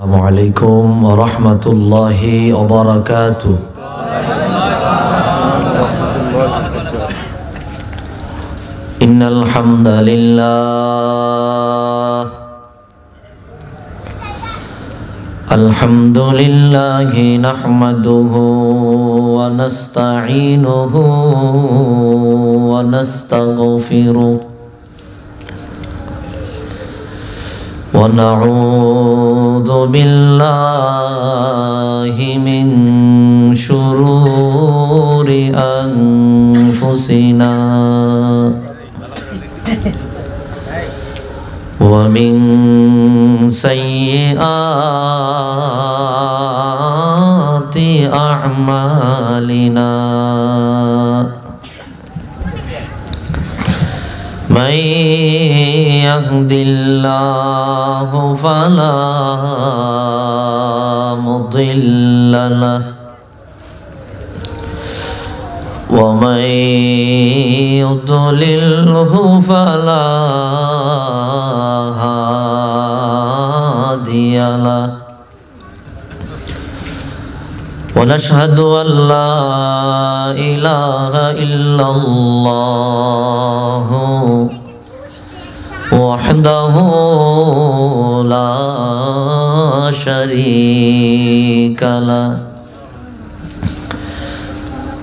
السلام عليكم ورحمة الله وبركاته إن الحمد لله الحمد لله نحمده ونستعينه ونستغفره ونعوذ بالله من شرور أنفسنا ومن سيئات أعمالنا من يهد الله فلا مضل له ومن يضلله فلا هادي له ونشهد أن لا إله إلا الله وحده لا شريك له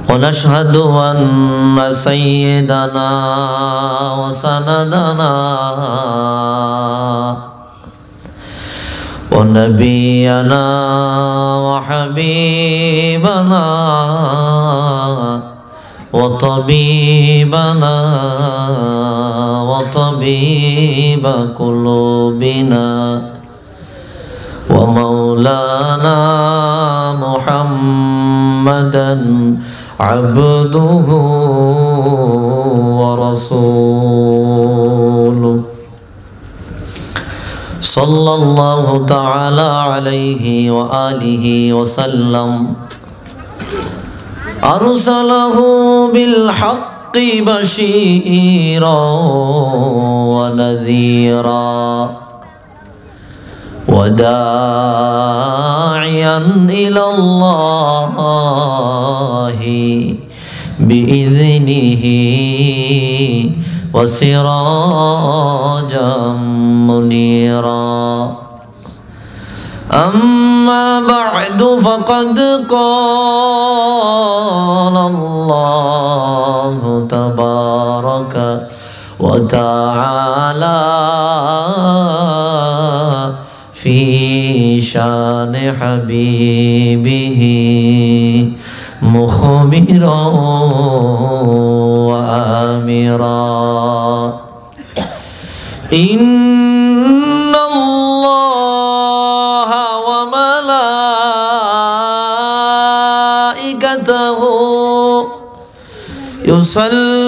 ونشهد أن سيدنا وسندنا ونبينا وحبيبنا وطبيبنا وطبيب قلوبنا ومولانا محمدا عبده ورسوله صلى الله تعالى عليه وآله وسلم أرسله بالحق بشيرا ونذيرا وداعيا إلى الله بإذنه وسراجا منيرا أما بعد فقد قال الله تبارك وتعالى في شان حبيبه مخبرا وآمرا إن الله وملائكته يصلي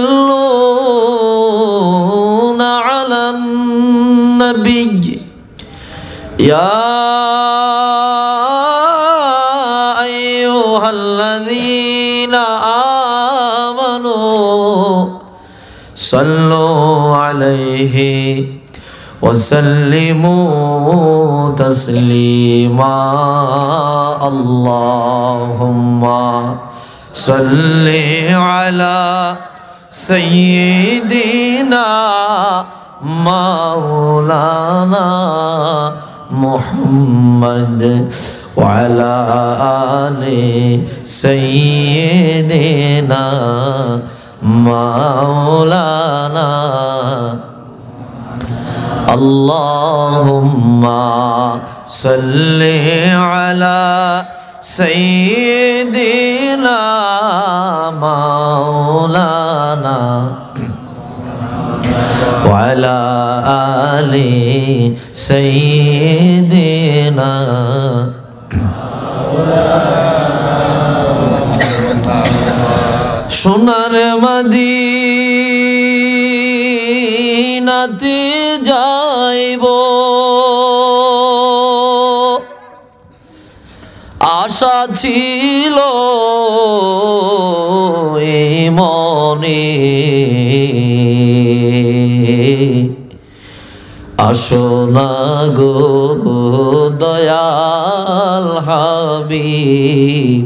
صلوا عليه وسلموا تسليما اللهم صل على سيدنا مولانا محمد وعلى آل سيدنا مولانا اللهم صل على سيدنا مولانا وعلى آل سيدنا مولانا সোনার নাতি যাইব আশা ছিল এই মনে আসনা গো দয়াল হাবিব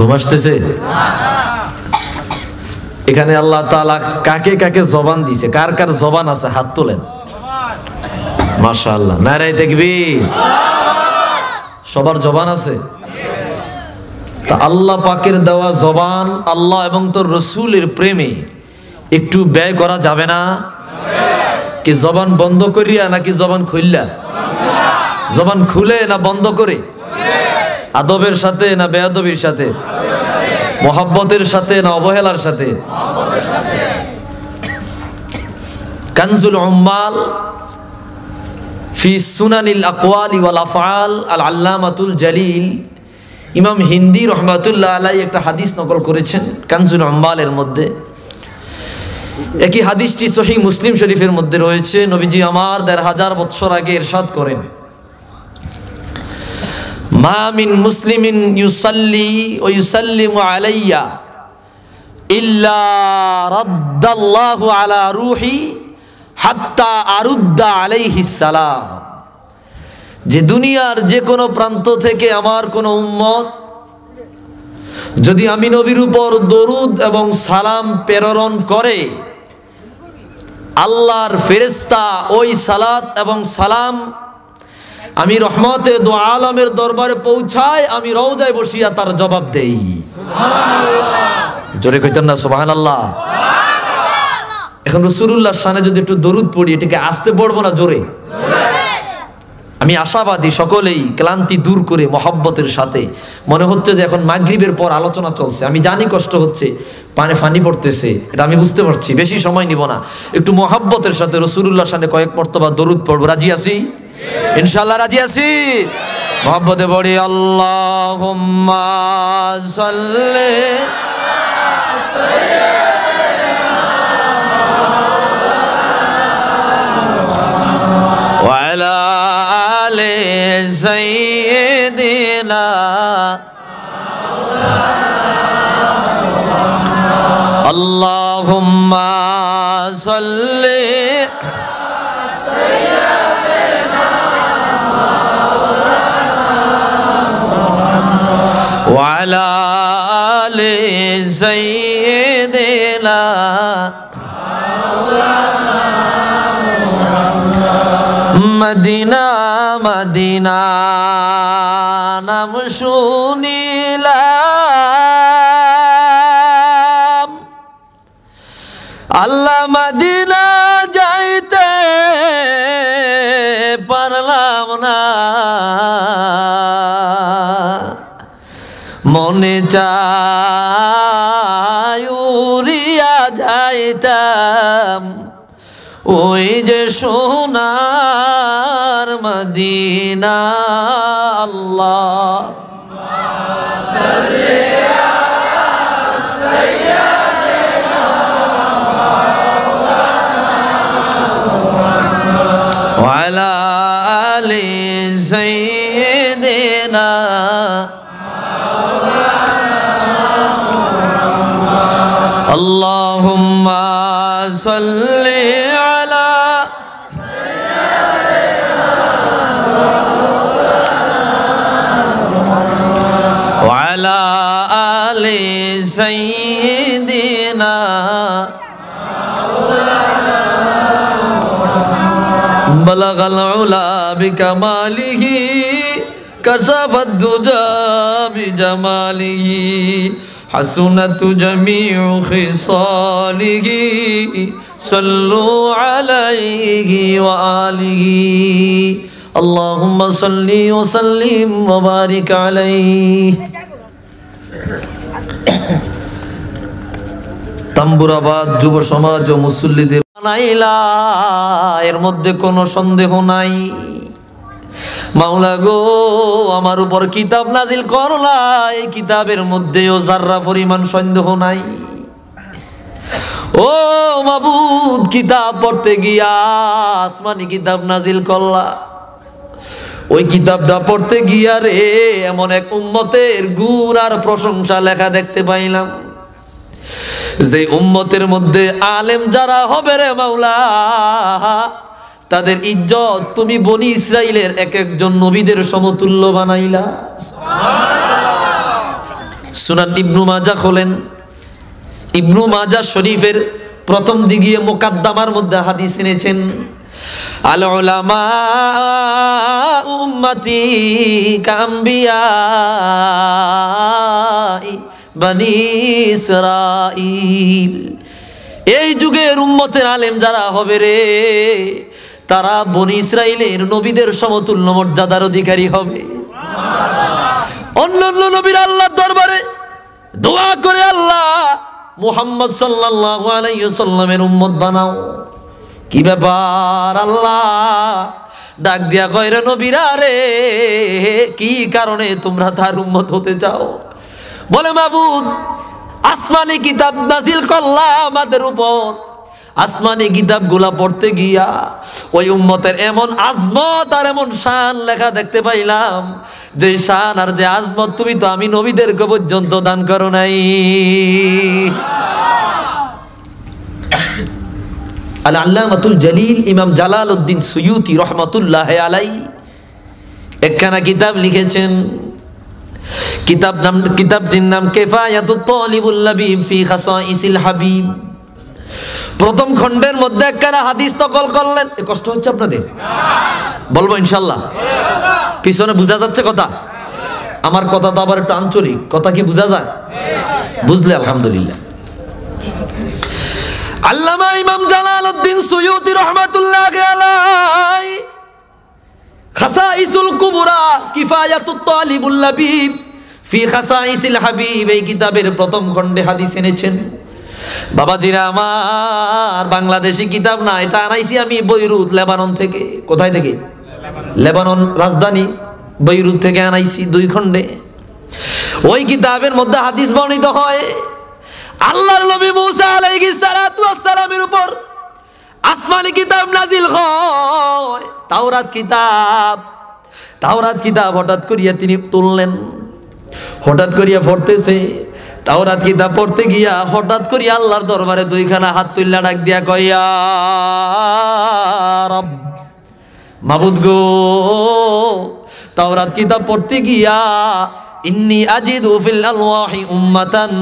ঘুমাসতেছে এখানে আল্লাহ তালা কাকে কাকে জবান দিছে কার কার জবান আছে হাত তোলেন মাশা নারাই দেখবি সবার জবান আছে তা আল্লাহ পাকের দেওয়া জবান আল্লাহ এবং তোর রসুলের প্রেমে একটু ব্যয় করা যাবে না কি জবান বন্ধ করিয়া নাকি জবান খুললা জবান খুলে না বন্ধ করে আদবের সাথে না বেআবির সাথে মহাব্বতের সাথে না অবহেলার সাথে কানজুল উম্মাল ফি সুনানিল আকওয়াল ইউল আফআল আল আল্লামাতুল জালিল ইমাম হিন্দি রহমাতুল্লাহ আলাই একটা হাদিস নকল করেছেন কানজুল আম্বালের মধ্যে একই হাদিসটি সহি মুসলিম শরীফের মধ্যে রয়েছে নবীজি আমার দেড় হাজার বৎসর আগে এরশাদ করেন মামিন মুসলিমিন ইউসাল্লি ও ইউসাল্লিমু আলাইয়া ইল্লা রাদ্দাল্লাহু আলা রুহি হাত্তা আরুদ্দা আলাইহি সালাম যে দুনিয়ার যে কোনো প্রান্ত থেকে আমার কোনো উম্মত যদি আমি নবীর উপর দরুদ এবং সালাম প্রেরণ করে আল্লাহর ফেরেস্তা ওই সালাত এবং সালাম আমি রহমতে দো আলমের দরবারে পৌঁছাই আমি রওজায় বসিয়া তার জবাব দেই জোরে কইতেন না সোহান আল্লাহ এখন রসুল্লাহ সানে যদি একটু দরুদ পড়ি এটাকে আসতে পড়বো না জোরে আমি আশাবাদী সকলেই ক্লান্তি দূর করে মহাব্বতের সাথে মনে হচ্ছে যে এখন মাগরীবের পর আলোচনা চলছে আমি জানি কষ্ট হচ্ছে পানে ফানি পড়তেছে এটা আমি বুঝতে পারছি বেশি সময় নিব না একটু মহাব্বতের সাথে রসুল্লাহ সানে কয়েক মর্তবা দরুদ পড়বো রাজি আছি ইনশাল্লাহ রাজি আছি মহব্বতে পড়ি আল্লাহ সাল্লে اللهم صل মদিনা মদিনা নাম শুনিলাম আল্লাহ মদিনা যাইতে পারলাম না মনে চা যাইতাম ওই যে সোনার মদিনা আল্লাহ اللهم صل على وعلى آل سيدنا بلغ العلا بكماله كشف الدجى بجماله حسنة جميع خصاله صلوا عليه وآله اللهم صل وسلم وبارك عليه তাম্বুরাবাদ যুব সমাজ ও মুসল্লিদের এর মধ্যে কোনো সন্দেহ নাই মাওলা গো আমার উপর কিতাব নাজিল করলা এই কিতাবের মধ্যেও যার্রা পরিমাণ সন্দেহ নাই ও মাবুদ কিতাব পড়তে গিয়া আসমানি কিতাব নাজিল করলা ওই কিতাবটা পড়তে গিয়া রে এমন এক উম্মতের গুণ আর প্রশংসা লেখা দেখতে পাইলাম যে উম্মতের মধ্যে আলেম যারা হবে রে মাওলা তাদের ইজ্জত তুমি বনি ইসরায়েলের এক একজন নবীদের সমতুল্য বানাইলা সুনান ইবনু মাজা খোলেন ইবনু মাজা শরীফের প্রথম দিগিয়ে মোকাদ্দামার মধ্যে হাদিস এনেছেন আল উলামা উম্মতি কাম্বিয়া বনি ইসরাইল এই যুগের উম্মতের আলেম যারা হবে রে তারা বনি ইসরায়েলের নবীদের সমতুল্য মর্যাদার অধিকারী হবে অন্যান্য নবীর আল্লাহর দরবারে দোয়া করে আল্লাহ মুহাম্মদ সাল্লাল্লাহু আলাইহি সাল্লামের উম্মত বানাও কি ব্যাপার আল্লাহ ডাক দিয়া রে নবীরা রে কি কারণে তোমরা তার উম্মত হতে চাও বলে মাবুদ আসমানি কিতাব নাজিল করলাম আমাদের উপর আসমানি কিতাব গুলা পড়তে গিয়া ওই উম্মতের এমন আজমত আর এমন শান লেখা দেখতে পাইলাম যে শান আর যে আজমত তুমি তো আমি নবীদেরকে পর্যন্ত দান করো নাই আল আল্লামাতুল জলিল ইমাম জালাল উদ্দিন সুয়ুতি রহমতুল্লাহ আলাই একখানা কিতাব লিখেছেন কিতাব নাম কিতাবটির নাম কেফায়াতুত তালিবুল লাবিব ফি খাসাইসিল হাবিব প্রথম খণ্ডের মধ্যে একখানা হাদিস নকল করলেন কষ্ট হচ্ছে আপনাদের বলবো ইনশাল্লাহ পিছনে বোঝা যাচ্ছে কথা আমার কথা তো আবার একটু আঞ্চলিক কথা কি বোঝা যায় বুঝলে আলহামদুলিল্লাহ আল্লামা ইমাম সুয়ুতি রহমাতুল্লাহ আলাই খাসাইসুল কুবরা কিফায়াতুত তালিবুল লাবিব ফি খাসাইসিল হাবিব এই কিতাবের প্রথম খণ্ডে হাদিস এনেছেন বাবাজিরা আমার বাংলাদেশি কিতাব না এটা আনাইছি আমি বৈরুত লেবানন থেকে কোথায় থেকে লেবানন রাজধানী বৈরুত থেকে আনাইছি দুই খণ্ডে ওই কিতাবের মধ্যে হাদিস বর্ণিত হয় আল্লাহর নবী মুসা আলাইহিস সালাতু ওয়াসসালামের উপর আসমানি কিতাব নাজিল হয় তাওরাত কিতাব তাওরাত কিতাব হঠাৎ করিয়া তিনি তুললেন হঠাৎ করিয়া পড়তেছে তাওরাত কিতাব পড়তে গিয়া হঠাৎ করি আল্লাহর দরবারে দুইখানা হাত তুল্লা ডাক দিয়া কইয়া রব মাবুদ গো তাওরাত কিতাব পড়তে গিয়া ইন্নি আজিদু ফিল আলওয়াহি উম্মাতান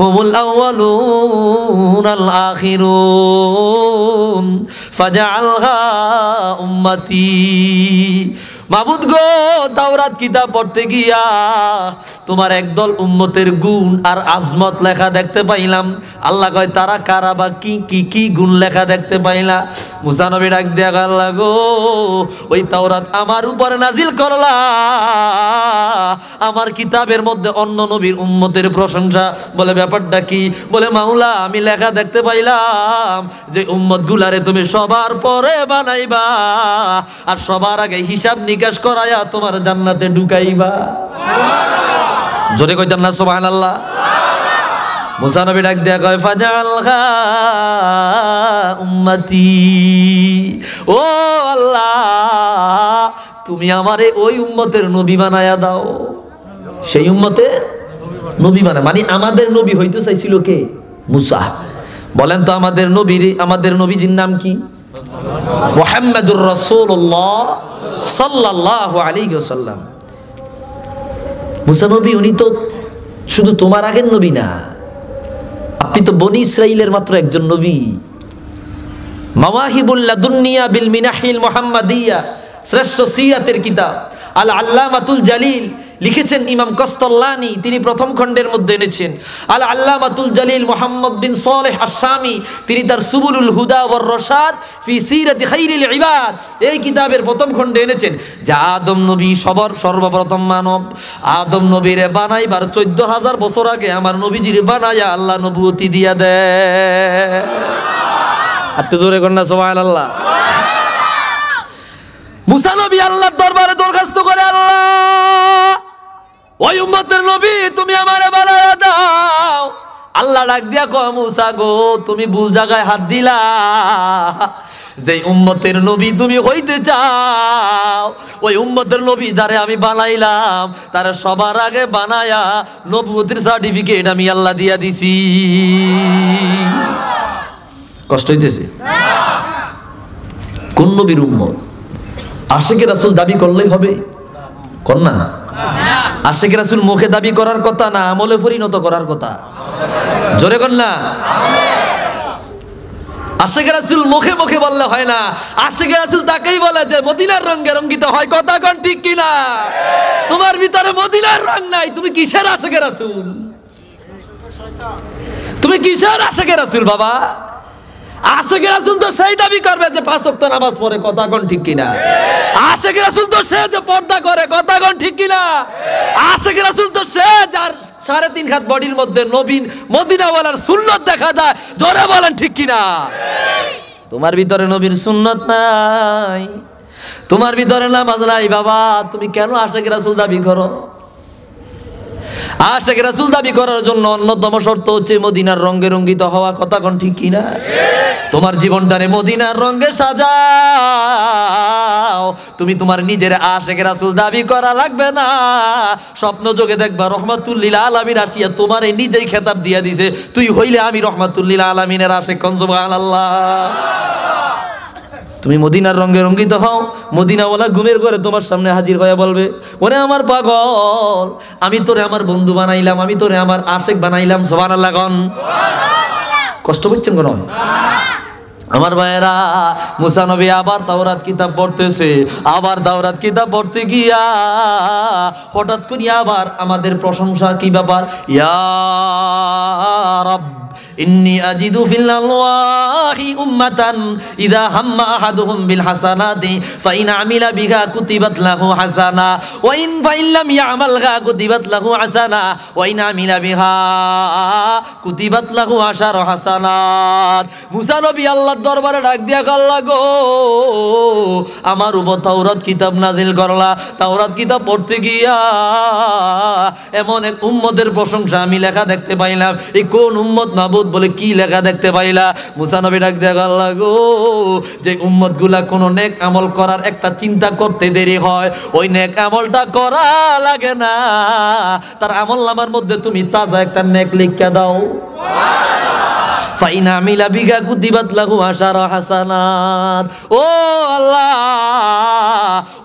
হুমুল আউয়ালুন আল আখিরুন ফাজআলহা মাবুদ গো তাওরাত কিতাব পড়তে গিয়া তোমার একদল উম্মতের গুণ আর আজমত লেখা দেখতে পাইলাম আল্লাহ কয় তারা কারা বা কি কি কি গুণ লেখা দেখতে পাইলা মুসানবী ডাক দেয়া আল্লাহ গো ওই তাওরাত আমার উপরে নাজিল করলা আমার কি কিতাবের মধ্যে অন্য নবীর উম্মতের প্রশংসা বলে ব্যাপারটা কি বলে মাওলা আমি লেখা দেখতে পাইলাম যে উম্মত গুলারে তুমি সবার পরে বানাইবা আর সবার আগে হিসাব নিকাশ করায়া তোমার জান্নাতে ঢুকাইবা জোরে কইতাম না সোবাহান আল্লাহ মুসানবী ডাক দেয়া কয় ফাজাল উম্মতি ও আল্লাহ তুমি আমারে ওই উম্মতের নবী বানায়া দাও সেই উম্মতের নবী মানে মানে আমাদের নবী হইতে চাইছিল কে মুসা বলেন তো আমাদের নবীর আমাদের নবীজির নাম কি মোহাম্মদুর রসুল্লাহ সাল্লাহ আলী সাল্লাম মুসা নবী উনি তো শুধু তোমার আগের নবী না আপনি তো বনি ইসরাইলের মাত্র একজন নবী মামাহিবুল্লা দুনিয়া বিল মিনাহিল মোহাম্মদিয়া শ্রেষ্ঠ সিরাতের কিতাব আল আল্লামাতুল জালিল লিখেছেন ইমাম কস্তল্লানি তিনি প্রথম খণ্ডের মধ্যে এনেছেন আল আল্লাহ আল্লামাতুল জালিল মোহাম্মদ বিন সলেহ আসামি তিনি তার সুবুরুল হুদা ওর রসাদ ফি সিরাতি খাইরিল ইবাদ এই কিতাবের প্রথম খণ্ডে এনেছেন যা আদম নবী সবর সর্বপ্রথম মানব আদম নবীর বানাইবার চোদ্দ হাজার বছর আগে আমার নবীজির বানাইয়া আল্লাহ নবুতি দিয়া দে আটটু জোরে কন্যা সবাই আল্লাহ মুসানবী আল্লাহর দরবারে দরখাস্ত করে আল্লাহ ওই উম্মতের নবী তুমি আমার বালায়া দাও আল্লাহ ডাক দিয়া কয় মুসা গো তুমি ভুল জায়গায় হাত দিলা যে উম্মতের নবী তুমি হইতে চাও ওই উম্মতের নবী যারে আমি বানাইলাম তার সবার আগে বানায়া নবুতির সার্টিফিকেট আমি আল্লাহ দিয়া দিছি কষ্ট হইতেছে কোন নবীর উম্মত আশেকে রাসুল দাবি করলেই হবে কর না আশেখ রাসুল মুখে দাবি করার কথা না আমলে পরিণত করার কথা জোরে কর না আশেখ রাসুল মুখে মুখে বললে হয় না আশেখ রাসুল তাকেই বলে যে মদিনার রঙে রঙ্গিত হয় কথা কন ঠিক কিনা তোমার ভিতরে মদিনার রং নাই তুমি কিসের আশেখ রাসুল তুমি কিসের আশেখ রাসুল বাবা সেই দাবি করবে যে নামাজ পড়ে কথা ঠিক সে যে পর্দা করে কথা ঠিক তো সে সাড়ে তিন খাত বডির মধ্যে নবীন মদিনাওয়ালার সুন্নত দেখা যায় জোরে বলেন ঠিক কিনা তোমার ভিতরে নবীন সুন্নত নাই তোমার ভিতরে নামাজ নাই বাবা তুমি কেন আশেখ রাসুল দাবি করো আর শেখ রাসুল দাবি করার জন্য অন্যতম শর্ত হচ্ছে মদিনার রঙ্গে রঙ্গিত হওয়া কথা কোন ঠিক কিনা তোমার জীবনটারে মদিনার রঙ্গে সাজাও তুমি তোমার নিজের আশেখ রাসুল দাবি করা লাগবে না স্বপ্ন যোগে দেখবা রহমাতুল্লিলা আলামিন আসিয়া তোমারে নিজেই খেতাব দিয়া দিছে তুই হইলে আমি রহমাতুল্লিলা আলামিনের আশেখ কনসুবাহ আল্লাহ তুমি মদিনার রঙে রঙ্গিত হও মদিনাওয়ালা ঘুমের ঘরে তোমার সামনে হাজির হয়ে বলবে ওরে আমার পাগল আমি তোরে আমার বন্ধু বানাইলাম আমি তোরে আমার আশেক বানাইলাম সবার লাগন কষ্ট করছেন কোনো আমার ভাইয়েরা মুসানবী আবার দাওরাত কিতাব পড়তেছে আবার দাওরাত কিতাব পড়তে গিয়া হঠাৎ করি আবার আমাদের প্রশংসা কি ব্যাপার ইয়ারব ইন্নি আজিদু ফিল আল্লাহি উম্মাতান ইদা হাম্মা আহাদুহুম বিল হাসানাতি ফাইন আমিলা বিহা কুতিবাত লাহু হাসানা ওয়া ইন ফাইন লাম ইয়ামালহা কুতিবাত লাহু হাসানা ওয়া ইন আমিলা বিহা কুতিবাত লাহু আশার হাসানাত মুসা নবী আল্লাহ দরবারে ডাক দিয়া কাল্লা গো আমার উপর তাওরাত কিতাব নাজিল করলা তাওরাত কিতাব পড়তে গিয়া এমন এক উম্মতের প্রশংসা আমি লেখা দেখতে পাইলাম এই কোন উম্মত নাবুদ বলে কি লেখা দেখতে পাইলা মুসানবী ডাক দিয়া কাল্লা গো যে গুলা কোনো নেক আমল করার একটা চিন্তা করতে দেরি হয় ওই নেক আমলটা করা লাগে না তার আমল নামার মধ্যে তুমি তাজা একটা নেক লিখিয়া দাও ফাইনা মিলা বিঘা কুতিবাত লাগু আশার হাসানাত ও আল্লাহ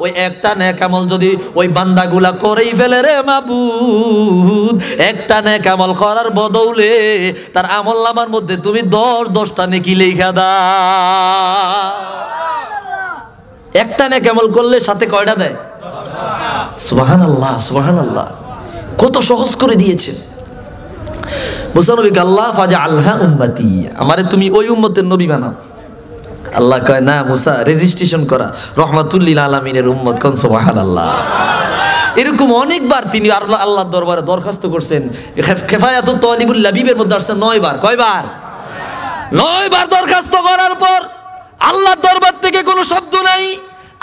ওই একটা নেকামল যদি ওই বান্দাগুলা করেই ফেলে রে মাবুদ একটা নেকামল করার বদৌলে তার আমল নামার মধ্যে তুমি দশ দশটা নেকি লেখা দা একটা নেকামল করলে সাথে কয়টা দেয় সুবাহান আল্লাহ সুবাহান আল্লাহ কত সহজ করে দিয়েছেন মুসানবিক আল্লাহ ফাজা আল্লাহ উম্মাতি আমারে তুমি ওই উম্মতের নবী বানাও আল্লাহ কয় না মুসা রেজিস্ট্রেশন করা রহমাতুল্লিল আলমিনের উম্মত কন সোবাহান আল্লাহ এরকম অনেকবার তিনি আল্লাহ আল্লাহ দরবারে দরখাস্ত করছেন খেফায়াত তলিবুল লাবিবের মধ্যে আসছে নয় বার কয়বার নয় বার দরখাস্ত করার পর আল্লাহর দরবার থেকে কোনো শব্দ নাই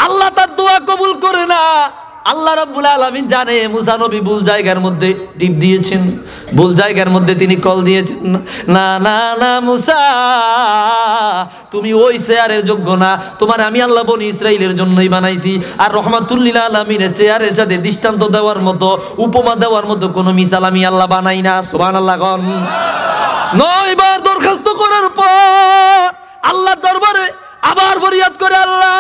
আল্লাহ তার দোয়া কবুল করে না আল্লাহ রব্বুল আলমিন জানে নবী ভুল জায়গার মধ্যে টিপ দিয়েছেন ভুল জায়গার মধ্যে তিনি কল দিয়েছেন না না না মুসা তুমি ওই চেয়ারের যোগ্য না তোমার আমি আল্লাহ বনি ইসরাইলের জন্যই বানাইছি আর রহমাতুল্লিল আলমিনের চেয়ারের সাথে দৃষ্টান্ত দেওয়ার মতো উপমা দেওয়ার মতো কোনো মিসাল আমি আল্লাহ বানাই না সুবান আল্লাহ নয়বার দরখাস্ত করার পর আল্লাহ দরবারে আবার ফরিয়াদ করে আল্লাহ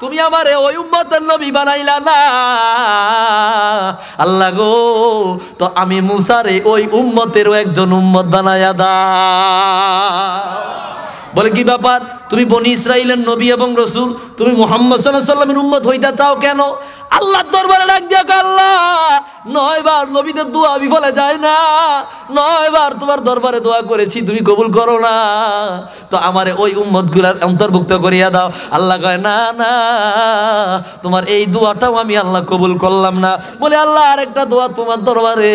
তুমি আমারে ওই উম্মতের নবী বানাইলা না আল্লাহ গো তো আমি মুসারে ওই উম্মতেরও একজন উম্মত বানাইয়া দা বলে কি ব্যাপার তুমি বনি ইসরায়েলের নবী এবং রসুল তুমি মোহাম্মদ সাল্লামের উম্মত হইতে চাও কেন আল্লাহর দরবারে ডাক দিয়া আল্লাহ নয়বার নবীদের দোয়া বিফলে যায় না নয়বার তোমার দরবারে দোয়া করেছি তুমি কবুল করো না তো আমারে ওই গুলার অন্তর্ভুক্ত করিয়া দাও আল্লাহ কয় না না তোমার এই দোয়াটাও আমি আল্লাহ কবুল করলাম না বলে আল্লাহ আরেকটা দোয়া তোমার দরবারে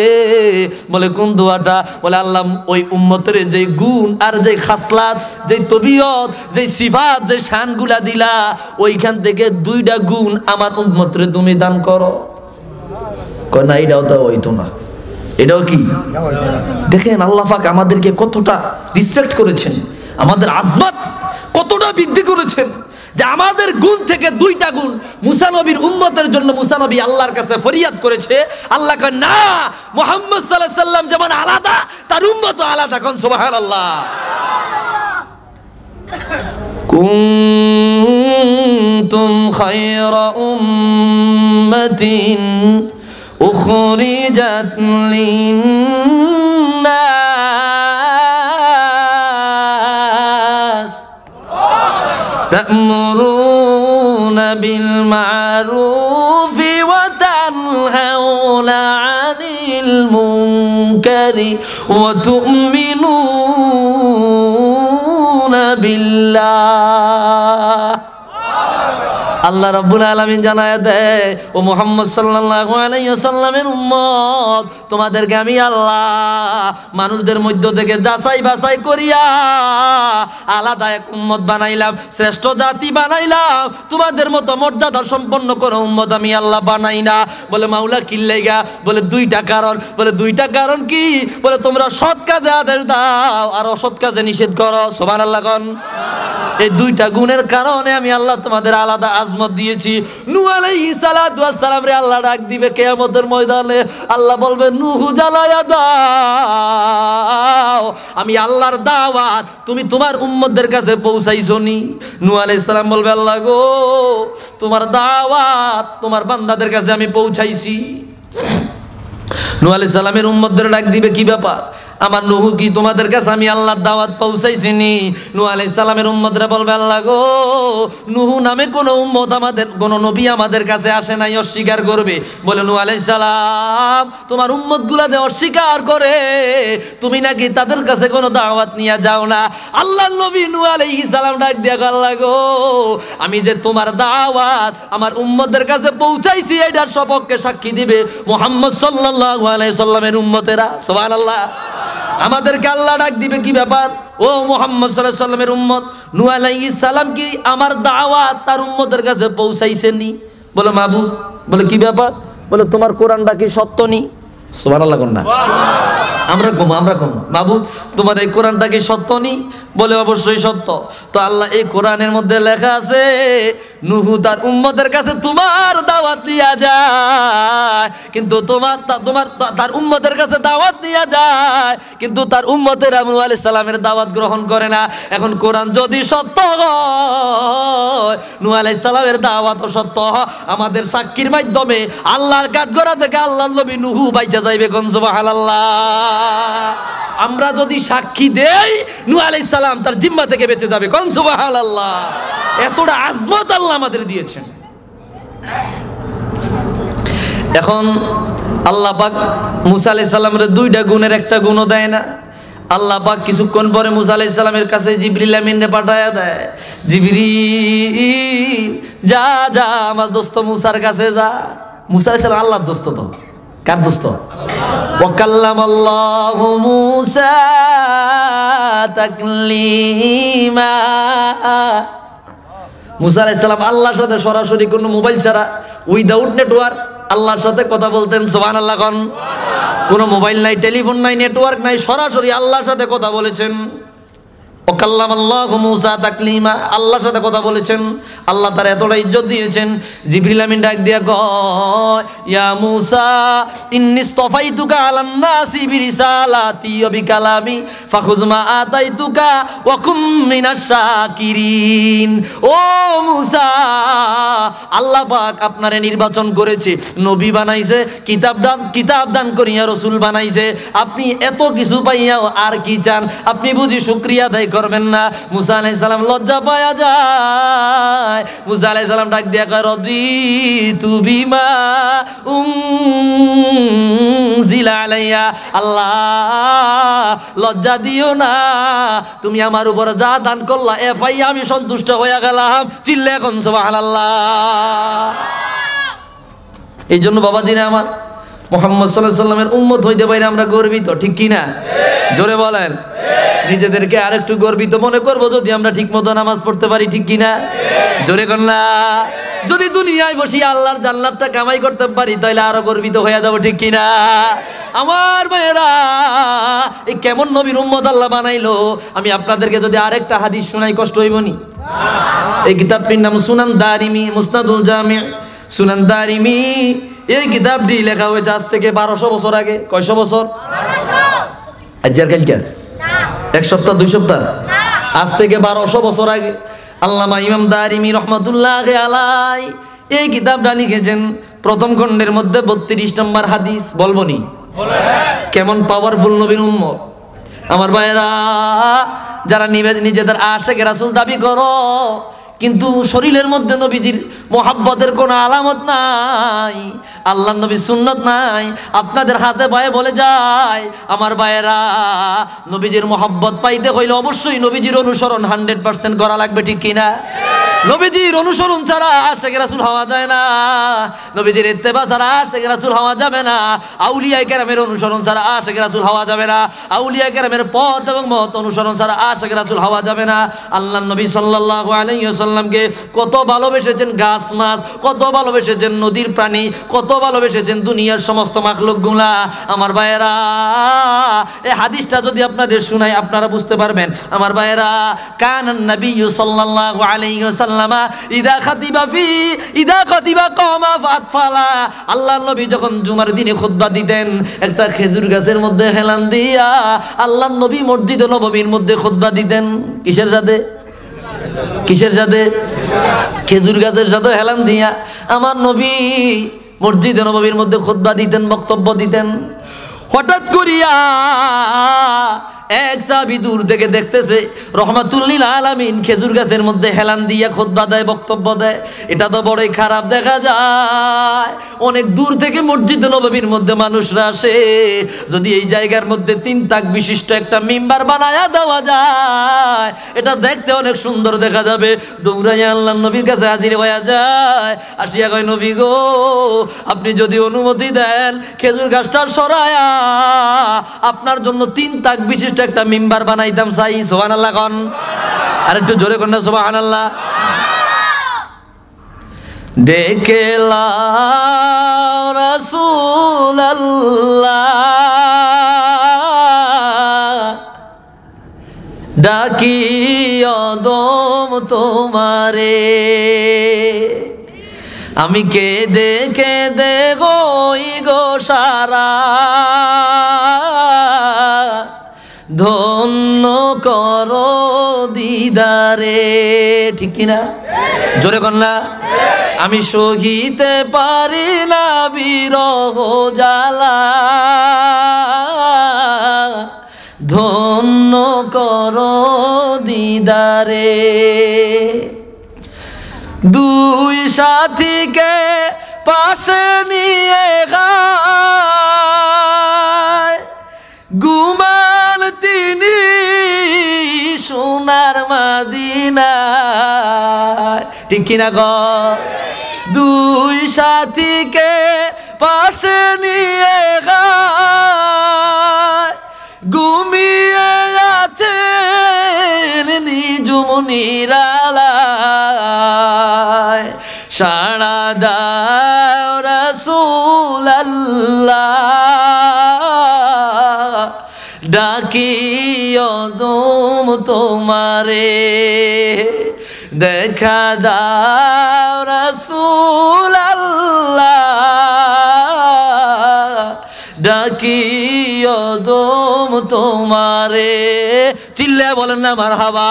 বলে কোন দোয়াটা বলে আল্লাহ ওই উম্মতের যে গুণ আর যে খাসলাত যে তবিয়ত যে সিফাত যে শানগুলা দিলা ওইখান থেকে দুইটা গুণ আমার উন্মত্রে তুমি দান করো না এটাও তো হইতো না এটাও কি দেখেন আল্লাহাক আমাদেরকে কতটা রিসপেক্ট করেছেন আমাদের আসবাদ কতটা বৃদ্ধি করেছেন যে আমাদের গুণ থেকে দুইটা গুণ মুসানবীর উম্মতের জন্য মুসানবী আল্লাহর কাছে ফরিয়াদ করেছে আল্লাহ কয় না মোহাম্মদ সাল্লাহ সাল্লাম যেমন আলাদা তার উম্মত আলাদা কন আল্লাহ كنتم خير أمة أخرجت للناس تأمرون بالمعروف وتنهون عن المنكر وتؤمنون بللہ আল্লাহ রব্বুল আলামিন জানায় দেয় ও মোহাম্মদ সাল্লাল্লাহু আলাইহি উম্মত তোমাদেরকে আমি আল্লাহ মানুষদের মধ্য থেকে যাচাই বাছাই করিয়া আলাদা এক উম্মত বানাইলাম শ্রেষ্ঠ জাতি বানাইলাম তোমাদের মতো মর্যাদা সম্পন্ন করো উম্মত আমি আল্লাহ বানাই না বলে কিল্লাই গা বলে দুইটা কারণ বলে দুইটা কারণ কি বলে তোমরা সৎ কাজে আদেশ দাও আর অসৎ কাজে নিষেধ করো সোমান আল্লাহ এই দুইটা গুণের কারণে আমি আল্লাহ তোমাদের আলাদা আজ আজমত দিয়েছি নু আলাই সালাম রে আল্লাহ ডাক দিবে আমাদের ময়দানে আল্লাহ বলবে নুহু জ্বালায়া দাও আমি আল্লাহর দাওয়াত তুমি তোমার উম্মদের কাছে পৌঁছাইছো নি নু আলাই সালাম বলবে আল্লাহ গো তোমার দাওয়াত তোমার বান্দাদের কাছে আমি পৌঁছাইছি নু আলাইহিস সালামের উম্মদের ডাক দিবে কি ব্যাপার আমার নুহু কি তোমাদের কাছে আমি আল্লাহর দাওয়াত পৌঁছাইছি নি নুহ আলাই সালামের উম্মতরা বলবে আল্লাহ গো নুহু নামে কোনো উম্মত আমাদের কোন নবী আমাদের কাছে আসে নাই অস্বীকার করবে বলে নুহ আলাই সালাম তোমার উম্মতগুলাতে অস্বীকার করে তুমি নাকি তাদের কাছে কোনো দাওয়াত নিয়ে যাও না আল্লাহ নবী নুহ আলাই সালাম ডাক দিয়া আল্লাহ গো আমি যে তোমার দাওয়াত আমার উম্মতদের কাছে পৌঁছাইছি এটার সপক্ষে সাক্ষী দিবে মোহাম্মদ সাল্লাহ আলাই সাল্লামের উম্মতেরা সোহান আল্লাহ আমাদেরকে আল্লাহ ডাক দিবে কি ব্যাপার ও মোহাম্মদ সাল্লাহ সাল্লামের উম্মত নু আলাই সালাম কি আমার দাওয়াত তার উম্মতের কাছে পৌঁছাইছেনি বলে মাবুদ বলে কি ব্যাপার বলে তোমার কোরআনটা কি সত্য নি না আমরা আমরা তোমার এই সত্য নি বলে অবশ্যই সত্য তো আল্লাহ এই কোরআনের মধ্যে লেখা আছে নুহু তার উম্মতের কাছে তোমার দাওয়াত দিয়া যায় কিন্তু তোমার তোমার তার কাছে দাওয়াত দিয়া যায় কিন্তু তার উম্মতের আমরু আলি সালামের দাওয়াত গ্রহণ করে না এখন কোরআন যদি সত্য হয় নু আলাই সালামের দাওয়াত সত্য আমাদের সাক্ষীর মাধ্যমে আল্লাহর কাঠগড়া থেকে আল্লাহ নবী নুহু বাইচা আমরা যদি সাক্ষী দেই নু আলাই সালাম তার জিম্মা থেকে বেঁচে যাবে কনসুবাহ এতটা আজমত আল্লাহ আমাদের দিয়েছেন এখন আল্লাহ পাক মুসা আলাই সাল্লামের দুইটা গুণের একটা গুণও দেয় না আল্লাহ পাক কিছুক্ষণ পরে মুসা আলাই সালামের কাছে জিবরিল আমিনে পাঠায় দেয় জিবরি যা যা আমার দোস্ত মুসার কাছে যা মুসা আলাই সালাম আল্লাহর দোস্ত তো কার দোস্ত وكلم الله موسى تكليما মুসা আলাইসালাম আল্লাহর সাথে সরাসরি কোনো মোবাইল ছাড়া উইদাউট নেটওয়ার্ক আল্লাহর সাথে কথা বলতেন সোহান আল্লাহ খান কোনো মোবাইল নাই টেলিফোন নাই নেটওয়ার্ক নাই সরাসরি আল্লাহর সাথে কথা বলেছেন মুসা তাকলিমা আল্লাহর সাথে কথা বলেছেন আল্লাহ তার এতটা ইজ্জত দিয়েছেন জিবরিল ডাক দিয়া তুকা ও আল্লাহ আপনারে নির্বাচন করেছে নবী বানাইছে কিতাব দান কিতাব দান করিয়া রসুল বানাইছে আপনি এত কিছু পাইয়াও আর কি চান আপনি বুঝি শুক্রিয়া দেয় করবেন না মুসা আলাই সালাম লজ্জা পাওয়া যায় মুসা আলাই সালাম ডাক দিয়া কয় রদি তুবি মা উম জিলা আলাইয়া আল্লাহ লজ্জা দিও না তুমি আমার উপর যা দান করলা এ পাই আমি সন্তুষ্ট হয়ে গেলাম চিল্লে এখন সোবাহ আল্লাহ এই জন্য বাবা দিনে আমার মোহাম্মদ সাল্লাহ সাল্লামের উম্মত হইতে পারি আমরা গর্বিত ঠিক কিনা জোরে বলেন নিজেদেরকে আরেকটু গর্বিত মনে করবো যদি আমরা ঠিক মতো নামাজ পড়তে পারি ঠিক কিনা জোরে করলা যদি দুনিয়ায় বসি আল্লাহর জান্নাতটা কামাই করতে পারি তাহলে আরো গর্বিত হয়ে যাবো ঠিক কিনা আমার মেয়েরা এই কেমন নবীর উম্মদ আল্লাহ বানাইলো আমি আপনাদেরকে যদি আরেকটা হাদিস শোনাই কষ্ট হইব নি এই কিতাবটির নাম সুনান দারিমি মুসনাদুল জামে সুনান দারিমি এই কিতাবটি লেখা হয়েছে আজ থেকে বারোশো বছর আগে কয়শো বছর আজ্জার কালকে এক সপ্তাহ দুই সপ্তাহ আজ থেকে বারোশো বছর আগে আল্লামা ইমাম দারিমি রহমতুল্লাহ আলাই এই কিতাবটা লিখেছেন প্রথম খণ্ডের মধ্যে বত্রিশ নম্বর হাদিস বলবনি কেমন পাওয়ারফুল নবীন উম্মত আমার ভাইয়েরা যারা নিজেদের আশেখ রাসুল দাবি করো কিন্তু শরীরের মধ্যে নবীজির মোহাব্বতের কোনো আলামত নাই আল্লাহ নবী সুন্নত নাই আপনাদের হাতে পায়ে বলে যায় আমার বায়েরা নবীজির মোহাব্বত পাইতে হইলে অবশ্যই নবীজির অনুসরণ হান্ড্রেড পার্সেন্ট করা লাগবে ঠিক কিনা নবীজির অনুসরণ ছাড়া শেখ রাসুল হওয়া যায় না নবীজির ইত্তেবা ছাড়া শেখ রাসুল হওয়া যাবে না আউলিয়া কেরামের অনুসরণ ছাড়া শেখ রাসুল হওয়া যাবে না আউলিয়া কেরামের পথ এবং মত অনুসরণ ছাড়া শেখ রাসুল হওয়া যাবে না আল্লাহ নবী সাল্লাহ আলাইহি সাল্লামকে কত ভালোবেসেছেন গাছ মাছ কত ভালোবেসেছেন নদীর প্রাণী কত ভালোবেসেছেন দুনিয়ার সমস্ত মাখলুকগুলা আমার ভাইয়েরা এ হাদিসটা যদি আপনাদের শুনাই আপনারা বুঝতে পারবেন আমার ভাইয়েরা কানান নবী সাল্লাল্লাহু আলাইহি ওয়াসাল্লামা ইদা খাতিবা ফি ইদা খাতিবা কমা ফাতফালা আল্লাহর নবী যখন জুমার দিনে খুতবা দিতেন একটা খেজুর গাছের মধ্যে হেলান দিয়া আল্লাহর নবী মসজিদ নববীর মধ্যে খুতবা দিতেন কিসের সাথে কিসের সাথে খেজুর গাছের সাথে হেলান দিয়া আমার নবী মসজিদে নবীর মধ্যে খোদবা দিতেন বক্তব্য দিতেন হঠাৎ করিয়া এক সাহাবি দূর থেকে দেখতেছে রহমাতুল্লিল আলামিন খেজুর গাছের মধ্যে হেলান দিয়া খোদবা দেয় বক্তব্য দেয় এটা তো বড়ই খারাপ দেখা যায় অনেক দূর থেকে মসজিদ নবাবির মধ্যে মানুষরা আসে যদি এই জায়গার মধ্যে তিন তাক বিশিষ্ট একটা মেম্বার বানায়া দেওয়া যায় এটা দেখতে অনেক সুন্দর দেখা যাবে দৌড়াইয়া আল্লাহ নবীর কাছে হাজির হয়ে যায় আসিয়া কয় নবী গো আপনি যদি অনুমতি দেন খেজুর গাছটার সরায়া আপনার জন্য তিন তাক বিশিষ্ট বিশিষ্ট একটা মিম্বার বানাইতাম চাই সোহান আল্লাহ কন আর একটু জোরে কন না সোহান আল্লাহ ডেকে রসুল ডাকি অদম তোমারে আমি কে দেখে দে গই গো সার রে ঠিক কিনা জোরে কর না আমি সহিতে পারি না বিরহ জ্বালা ধন্য কর দিদারে দুই সাথীকে পাশে নিয়ে গুমাল তিনি সোনার মাদি না ঠিক কিনা গ দুই সাথীকে পাশে নিয়ে ঘুমিয়ে আছে নিজুমনিরালায় সারা দাও রসুল্লাহ কদম তোমারে দেখা দাও রসুল ডাকি অদম তোমারে চিল্লে বলেন না মার হাবা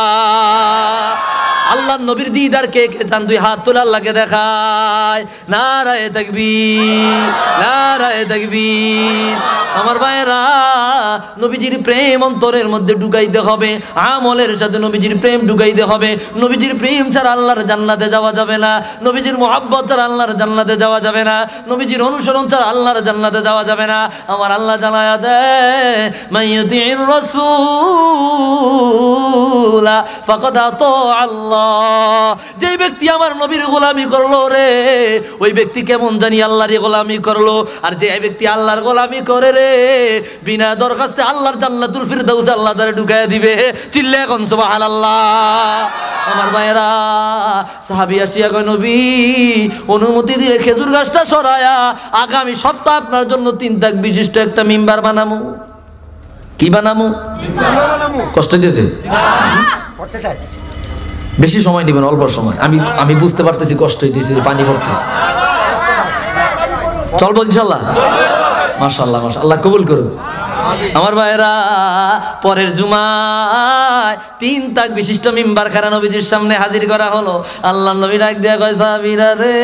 আল্লাহ নবীর দিদার কে কে চান দুই হাত তোলা লাগে দেখায় না রায় দেখবি না রায় দেখবি আমার ভাইরা নবীজির প্রেম অন্তরের মধ্যে ঢুকাইতে হবে আমলের সাথে নবীজির প্রেম ঢুকাইতে হবে নবীজির প্রেম ছাড়া আল্লাহর জান্নাতে যাওয়া যাবে না নবীজির মোহাব্বত ছাড়া আল্লাহর জান্নাতে যাওয়া যাবে না নবীজির অনুসরণ ছাড়া আল্লাহর জান্নাতে যাওয়া যাবে না আমার আল্লাহ জানায়া দেয় মাইয়তির রসুলা ফকদা তো আল্লাহ যে ব্যক্তি আমার নবীর গোলামি করলো রে ওই ব্যক্তি কেমন জানি আল্লাহরই গোলামি করলো আর যে ব্যক্তি আল্লাহর গোলামি করে রে বিনা দরখাস্তে আল্লাহর জান্নাতুল ফিরদাউস আল্লাহ তারা ঢুকাই দিবে চিল্লে এখন সব আল্লাহ আমার ভাইরা সাহাবি আসিয়া কয় নবী অনুমতি দিয়ে খেজুর গাছটা সরায়া আগামী সপ্তাহ আপনার জন্য তিন তাক বিশিষ্ট একটা মিম্বার বানামু কি বানামু কষ্ট দিয়েছে বেশি সময় নেবেন অল্প সময় আমি আমি বুঝতে পারতেছি কষ্ট হইতেছি পানি পড়তেছি চলবো ইনশাল্লাহ মাশাল্লাহ আল্লাহ কবুল করুন আমার ভাইরা পরের জুমায় তিন তাক বিশিষ্ট মিম্বার খারা নবীজির সামনে হাজির করা হলো আল্লাহ নবী ডাক দেয়া কয় সাহাবিরা রে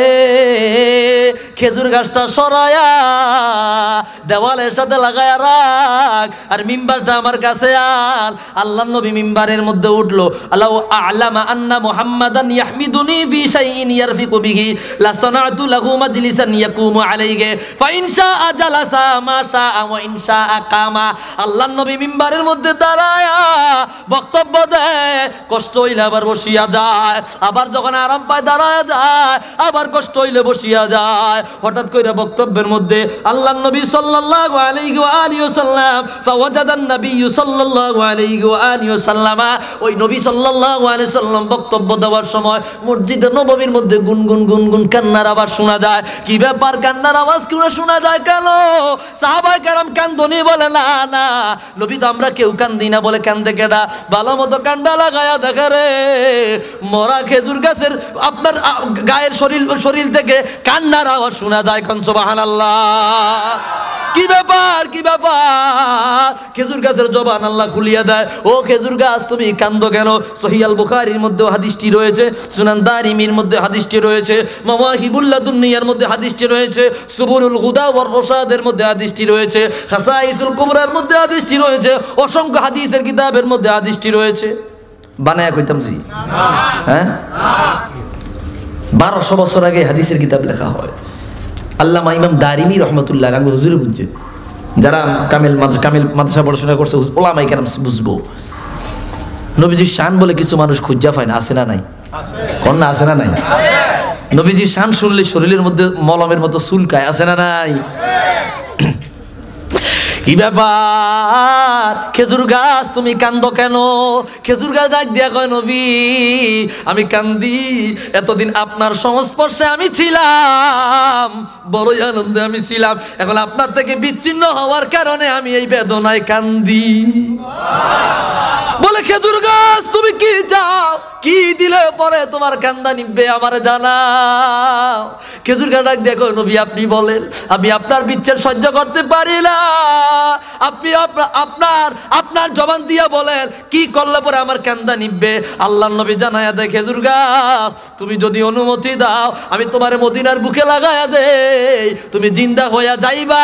খেজুর গাছটা সরায়া দেওয়ালের সাথে লাগায়া রাখ আর মিম্বারটা আমার কাছে আল আল্লাহ নবী মিম্বারের মধ্যে উঠলো আল্লাহ আলামা আন্না মুহাম্মাদান ইয়াহমিদুনি ফি শাইইন ইয়ারফিকু বিহি লা সানাতু লাহু মাজলিসান ইয়াকুমু আলাইহি ফা ইনশা আজালাসা মা শাআ ওয়া ইনশা আকাম মামা আল্লাহ নবী মিম্বারের মধ্যে দাঁড়ায় বক্তব্য দেয় কষ্ট হইলে আবার বসিয়া যায় আবার যখন আরাম পায় দাঁড়ায় যায় আবার কষ্ট হইলে বসিয়া যায় হঠাৎ করে বক্তব্যের মধ্যে আল্লাহ নবী সাল্লাল্লাহু আলাইহি ওয়া আলিহি ওয়াসাল্লাম ফাওয়াজাদান নবী সাল্লাল্লাহু আলাইহি ওয়া আলিহি ওয়াসাল্লাম ওই নবী সাল্লাল্লাহু আলাইহি সাল্লাম বক্তব্য দেওয়ার সময় মসজিদে নববীর মধ্যে গুনগুন গুনগুন কান্নার আওয়াজ শোনা যায় কি ব্যাপার কান্নার আওয়াজ কেন শোনা যায় কেন সাহাবায়ে কেরাম কান্দনি বলে না না না নবী তো আমরা কেউ কান্দি না বলে কান্দে কেডা ভালো মতো কান্ডা লাগায়া দেখা রে মরা খেজুর গাছের আপনার গায়ের শরীর শরীর থেকে কান্নার আওয়াজ শোনা যায় কন সোবাহান কি ব্যাপার কি ব্যাপার খেজুর গাছের জবান আল্লাহ খুলিয়া দেয় ও খেজুর গাছ তুমি কান্দ কেন সহিয়াল বুখারির মধ্যে হাদিসটি রয়েছে সুনান দারিমির মধ্যে হাদিসটি রয়েছে মামা হিবুল্লা দুনিয়ার মধ্যে হাদিসটি রয়েছে সুবুরুল হুদা ওয়ার প্রসাদের মধ্যে হাদিসটি রয়েছে হাসাইসুল কুবরার মধ্যে আদিষ্টি রয়েছে অসংখ্য হাদিসের কিতাবের মধ্যে আদিষ্টি রয়েছে বানায় কইতাম জি হ্যাঁ বারোশো বছর আগে হাদিসের কিতাব লেখা হয় আল্লামা ইমাম দারিমি রহমতুল্লাহ আমি হুজুরে বুঝছে যারা কামেল কামেল মাদ্রাসা পড়াশোনা করছে ওলামাই কেরাম বুঝবো নবীজি শান বলে কিছু মানুষ খুঁজা পায় না আসে না নাই কন্যা আসে না নাই নবীজি শান শুনলে শরীরের মধ্যে মলমের মতো চুলকায় আসে না নাই কি ব্যাপার খেজুর গাছ তুমি কান্দ কেন খেজুর গাছ ডাক দিয়া কয় নবী আমি কান্দি এতদিন আপনার সংস্পর্শে আমি ছিলাম বড়ই আনন্দে আমি ছিলাম এখন আপনার থেকে বিচ্ছিন্ন হওয়ার কারণে আমি এই বেদনায় কান্দি বলে খেজুর গাছ তুমি কি চাও কি দিলে পরে তোমার কান্দা নিবে আমার জানাও খেজুর গাছ ডাক দিয়া কয় নবী আপনি বলেন আমি আপনার বিচ্ছেদ সহ্য করতে পারি না আপনি আপনার আপনার জবান দিয়া বলেন কি করলে পরে আমার কান্দা নিববে আল্লাহ নবী জানায়া দেখে দুর্গা তুমি যদি অনুমতি দাও আমি তোমার মদিনার বুকে লাগাইয়া দে তুমি জিন্দা হইয়া যাইবা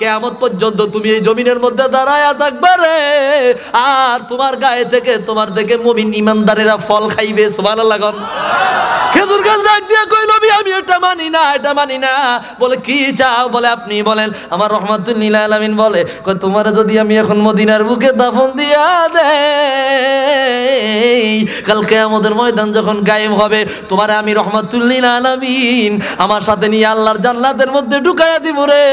কেমন পর্যন্ত তুমি এই জমিনের মধ্যে দাঁড়াইয়া থাকবে রে আর তোমার গায়ে থেকে তোমার দেখে মমিন ইমানদারেরা ফল খাইবে সোভান লাগন খেজুর গাছ ডাক দিয়া কই নবী আমি এটা মানি না এটা মানি না বলে কি চাও বলে আপনি বলেন আমার রহমতুল্লিল আলমী আলমিন বলে তোমার যদি আমি এখন মদিনার বুকে দাফন দিয়া দে কালকে আমাদের ময়দান যখন গায়েব হবে তোমার আমি রহমতুল্লিন আলামিন আমার সাথে নিয়ে আল্লাহর জান্নাতের মধ্যে ঢুকাইয়া দিব রে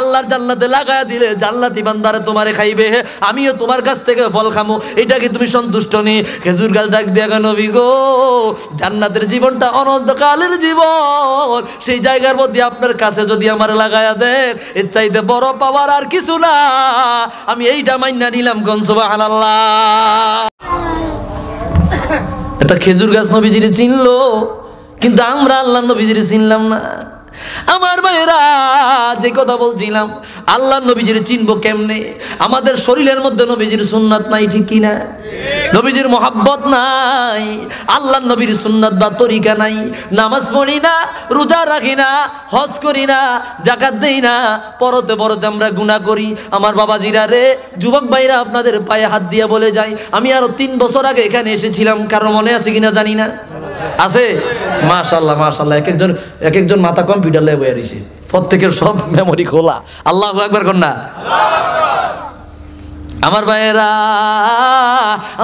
আল্লাহর জান্নাতে লাগাইয়া দিলে জান্নাতি বান্দারে তোমারে খাইবে আমিও তোমার কাছ থেকে ফল খামো এটা কি তুমি সন্তুষ্ট নি খেজুর গাছ ডাক দিয়া নবী গো জান্নাতের জীবনটা অনন্তকালের জীবন সেই জায়গার মধ্যে আপনার কাছে যদি আমার লাগাইয়া দেন এর চাইতে বড় পাওয়ার আর কিছু না আমি এইটা মাইনা নিলাম গঞ্জবা আল্লাহ এটা খেজুর গাছ নবীজির চিনলো কিন্তু আমরা আল্লাহ নবীজির চিনলাম না আমার ভাইরা যে কথা বলছিলাম আল্লাহ নবীজির চিনব কেমনে আমাদের শরীরের মধ্যে নবীজির সুন্নাত নাই ঠিক কিনা নবীজির মোহাব্বত নাই আল্লাহ নবীর সুন্নাত বা তরিকা নাই নামাজ পড়ি না রোজা রাখি না হজ করি না জাকাত দেই না পরতে পরতে আমরা গুণা করি আমার বাবাজিরা রে যুবক ভাইরা আপনাদের পায়ে হাত দিয়ে বলে যাই আমি আরো তিন বছর আগে এখানে এসেছিলাম কারো মনে আছে কিনা জানি না আছে মাশাল্লাহ মাশাল্লাহ এক একজন এক একজন মাথা কম কম্পিউটার লেগে বয়ে রয়েছে প্রত্যেকের সব মেমোরি খোলা আল্লাহ একবার কন্যা আমার ভাইয়েরা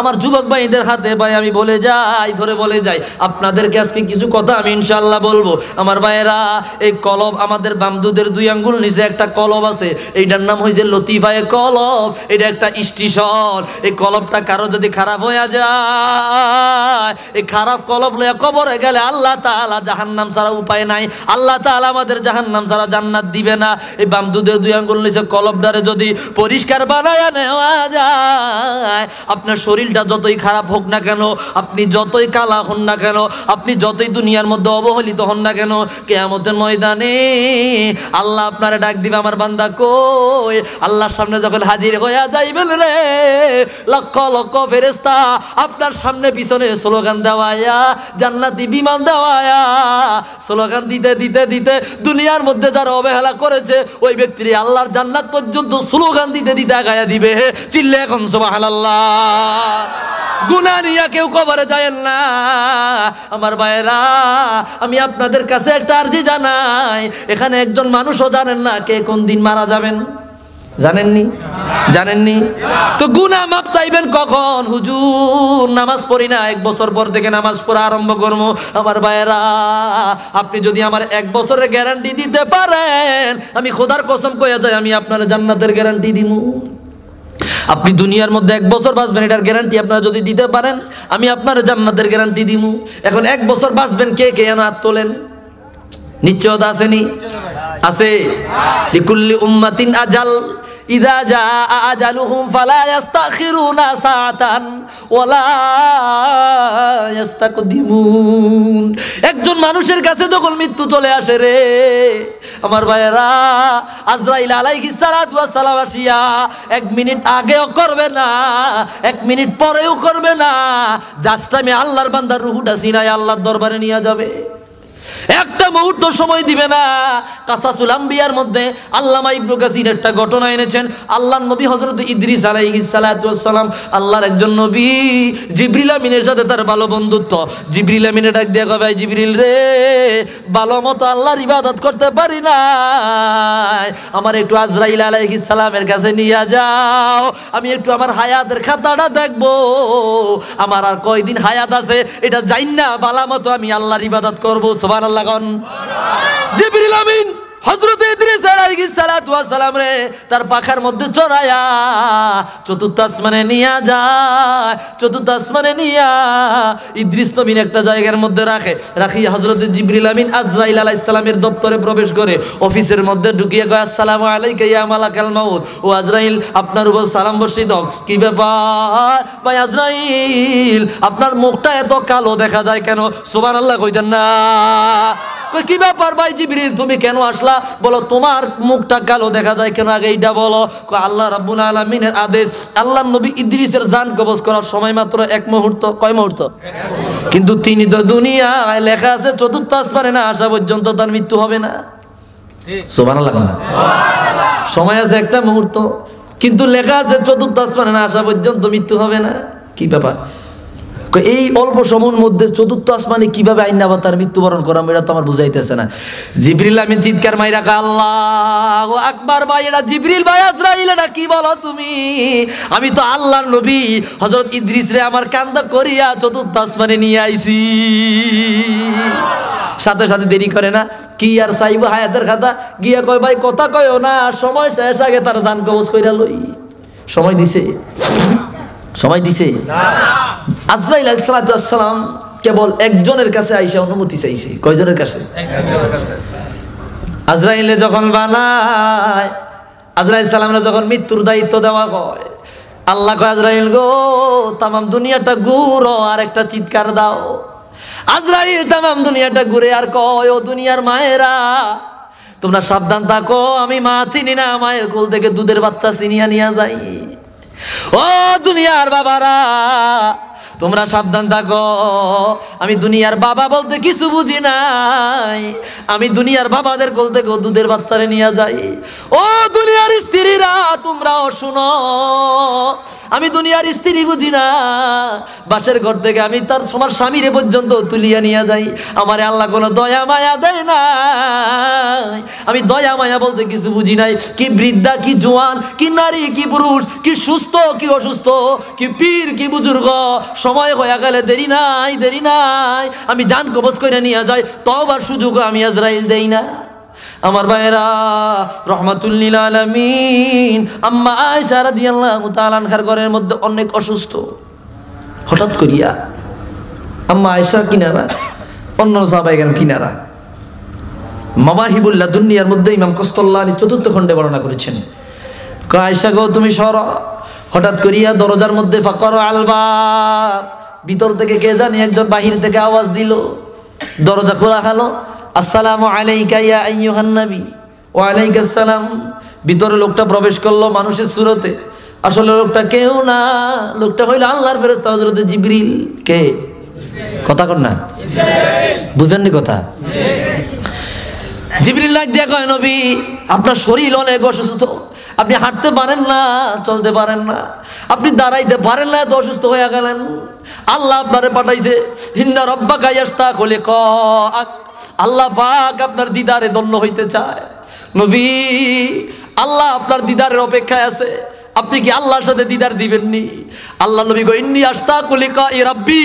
আমার যুবক ভাইদের হাতে ভাই আমি বলে যাই ধরে বলে যাই আপনাদেরকে আজকে কিছু কথা আমি ইনশাল্লাহ বলবো আমার ভাইয়েরা এই কলব আমাদের বামদুদের দুই আঙ্গুল নিচে একটা কলব আছে এইটার নাম হয়েছে লতিফায় কলব এটা একটা স্টেশন এই কলবটা কারো যদি খারাপ হয়ে যায় এই খারাপ কলব লয়ে কবরে গেলে আল্লাহ তালা জাহান্নাম ছাড়া উপায় নাই আল্লাহ তালা আমাদের জাহান্নাম ছাড়া জান্নাত দিবে না এই বামদুদের দুই আঙ্গুল নিচে কলবটারে যদি পরিষ্কার বানায় নেওয়া যায় আপনার শরীরটা যতই খারাপ হোক না কেন আপনি যতই কালা হন না কেন আপনি যতই দুনিয়ার মধ্যে অবহেলিত হন না কেন কেয়ামতের ময়দানে আল্লাহ আপনারা ডাক দিবে আমার বান্দা কই আল্লাহর সামনে যখন হাজির হইয়া যাইবেন রে লক্ষ লক্ষ ফেরেস্তা আপনার সামনে পিছনে স্লোগান দেওয়ায়া জান্নাতি বিমান দেওয়ায়া স্লোগান দিতে দিতে দিতে দুনিয়ার মধ্যে যারা অবহেলা করেছে ওই ব্যক্তির আল্লাহর জান্নাত পর্যন্ত স্লোগান দিতে দিতে আগায়া দিবে চিল্লে এখন সোবাহ গুনা কেউ কবরে যায় না আমার ভাইরা আমি আপনাদের কাছে একটা আর্জি জানাই এখানে একজন মানুষও জানেন না কে কোন দিন মারা যাবেন জানেননি জানেননি তো গুনা মাপ চাইবেন কখন হুজুর নামাজ পড়ি না এক বছর পর থেকে নামাজ পড়া আরম্ভ করবো আমার ভাইয়েরা আপনি যদি আমার এক বছরের গ্যারান্টি দিতে পারেন আমি খোদার কসম কয়ে যাই আমি আপনার জান্নাতের গ্যারান্টি দিব আপনি দুনিয়ার মধ্যে এক বছর বাঁচবেন এটার গ্যারান্টি আপনারা যদি দিতে পারেন আমি আপনার জান্নাতের গ্যারান্টি দিব এখন এক বছর বাঁচবেন কে কে যেন হাত তোলেন নিশ্চয়তা আসেনি আছে উম্মাতিন আজাল ইদা যা আজালুহুম ফালা ইস্তাখিরুনা সাআতান ওয়ালা দিমুন একজন মানুষের কাছে যখন মৃত্যু চলে আসে রে আমার ভাইয়েরা আজরাইল আলাই সালাতু ওয়াস সালাম এক মিনিট আগেও করবে না এক মিনিট পরেও করবে না জাস্ট আমি আল্লাহর বান্দার রুহুটা সিনাই আল্লাহর দরবারে নিয়ে যাবে একটা মুহূর্ত সময় দিবে না কাসাসুল আম্বিয়ার মধ্যে আল্লামা ইবনু কাসির একটা ঘটনা এনেছেন আল্লাহ নবী হজরত ইদ্রিস আলাইহিসালাম আল্লাহর একজন নবী জিবরিল আমিনের সাথে তার ভালো বন্ধুত্ব জিবরিল আমিনে ডাক দিয়ে কবে জিবরিল রে ভালো মতো আল্লাহর ইবাদত করতে পারি না আমার একটু আজরাইল আলাইহিসালামের কাছে নিয়ে যাও আমি একটু আমার হায়াতের খাতাটা দেখব আমার আর কয়দিন হায়াত আছে এটা যাই না ভালো মতো আমি আল্লাহর ইবাদত করবো সবাই সুবহানাল্লাহ কন জিবরিল আমিন হজরত ইদ্রিস আলাইহিস সালাতু সালাম রে তার পাখার মধ্যে চড়ায়া চতুর্থ আসমানে নিয়া যায় চতুর্থ আসমানে নিয়া ইদ্রিস নবীন একটা জায়গার মধ্যে রাখে রাখি হজরত জিবরিল আমিন আজরাইল আলাইহিস সালামের দপ্তরে প্রবেশ করে অফিসের মধ্যে ঢুকিয়ে কয় আসসালামু আলাইকা ইয়া মালাকাল মাউত ও আজরাইল আপনার উপর সালাম বর্ষিত কি ব্যাপার ভাই আজরাইল আপনার মুখটা এত কালো দেখা যায় কেন সুবহানাল্লাহ কইতেন না কি ব্যাপার ভাই জিবরিল তুমি কেন আসলা বলো তোমার মুখটা কালো দেখা যায় কেন আগে এইটা বলো আল্লাহ রাব্বুল আলমিনের আদেশ আল্লাহ নবী ইদ্রিসের যান কবজ করার সময় মাত্র এক মুহূর্ত কয় মুহূর্ত কিন্তু তিনি তো দুনিয়ায় লেখা আছে চতুর্থ আসমানে না আসা পর্যন্ত তার মৃত্যু হবে না সময় আছে একটা মুহূর্ত কিন্তু লেখা আছে চতুর্থ আসমানে না আসা পর্যন্ত মৃত্যু হবে না কি ব্যাপার এই অল্প সময়ের মধ্যে চতুর্থ আসমানে কিভাবে আইনাবা তার মৃত্যুবরণ করাম এটা তো আমার বুঝাইতেছে না জিবরিল আমি চিৎকার মাই রাখা আল্লাহ আকবর ভাই এটা জিবরিল ভাই আজরাইল এটা কি বলো তুমি আমি তো আল্লাহর নবী হজরত ইদ্রিস রে আমার কান্দা করিয়া চতুর্থ আসমানে নিয়ে আইছি সাথে সাথে দেরি করে না কি আর সাইব হায়াতের খাতা গিয়া কয় ভাই কথা কয় না সময় শেষ আগে তারা জান কবজ কইরা লই সময় দিছে সময় দিছে না আজাইল আলসালাম কেবল একজনের কাছে আইসা অনুমতি চাইছে কয়জনের কাছে আজরাইলে যখন বানায় আজরাইল যখন মৃত্যুর দায়িত্ব দেওয়া হয় আল্লাহ আজরাইল গো তামাম দুনিয়াটা গুর আর একটা চিৎকার দাও আজরাইল তামাম দুনিয়াটা ঘুরে আর কয় ও দুনিয়ার মায়েরা তোমরা সাবধান থাকো আমি মা চিনি না মায়ের কোল থেকে দুধের বাচ্চা চিনিয়া নিয়ে যাই ও দুনিয়ার বাবারা তোমরা সাবধান থাকো আমি দুনিয়ার বাবা বলতে কিছু বুঝি নাই আমি দুনিয়ার বাবাদের কোল থেকে দুধের বাচ্চারে নিয়ে যাই ও দুনিয়ার স্ত্রীরা তোমরা শুনো আমি দুনিয়ার স্ত্রী বুঝি না বাসের ঘর থেকে আমি তার তোমার স্বামীরে পর্যন্ত তুলিয়া নিয়ে যাই আমার আল্লাহ কোনো দয়া মায়া দেয় না আমি দয়া মায়া বলতে কিছু বুঝি নাই কি বৃদ্ধা কি জোয়ান কি নারী কি পুরুষ কি সুস্থ কি অসুস্থ কি পীর কি বুজুর্গ সময় হয়ে গেলে দেরি নাই দেরি নাই আমি যান কবচ করে নিয়ে যাই তবার সুযোগ আমি আজরাইল দেই না আমার ভাইরা রহমাতুল্লিল আলমিন আম্মা সারা রাদিয়াল্লাহু তাআলা আনখার ঘরের মধ্যে অনেক অসুস্থ হঠাৎ করিয়া আম্মা আয়সার কিনারা অন্য সাহাবাই গেল কিনারা মামাহিবুল্লাহ দুনিয়ার মধ্যে ইমাম কস্তল্লা আলী চতুর্থ খণ্ডে বর্ণনা করেছেন আয়সা গো তুমি সর হঠাৎ করিয়া দরজার মধ্যে ফাঁকর আলবা ভিতর থেকে কে জানি একজন বাহির থেকে আওয়াজ দিল দরজা খোলা খালো আসসালাম আলাইকা ও আলাইকালাম সালাম ভিতরে লোকটা প্রবেশ করলো মানুষের সুরতে আসলে লোকটা কেউ না লোকটা হইল আল্লাহর ফেরেস্তা জিবরিল কে কথা কর না বুঝেননি কথা জিবরিল্লাহ দিয়া কয় নবী আপনার শরীর অনেক অসুস্থ আপনি হাঁটতে পারেন না চলতে পারেন না আপনি দাঁড়াইতে পারেন না এত অসুস্থ হয়ে গেলেন আল্লাহ আপনারে পাঠাইছে হিন্দা রব্বা গাইয়াস্তা খোলে ক আল্লাহ পাক আপনার দিদারে দন্য হইতে চায় নবী আল্লাহ আপনার দিদারের অপেক্ষায় আছে আপনি কি আল্লাহর সাথে দিদার দিবেননি আল্লাহ নবী গো ইন্নি আস্তা কলিকা ই রাব্বি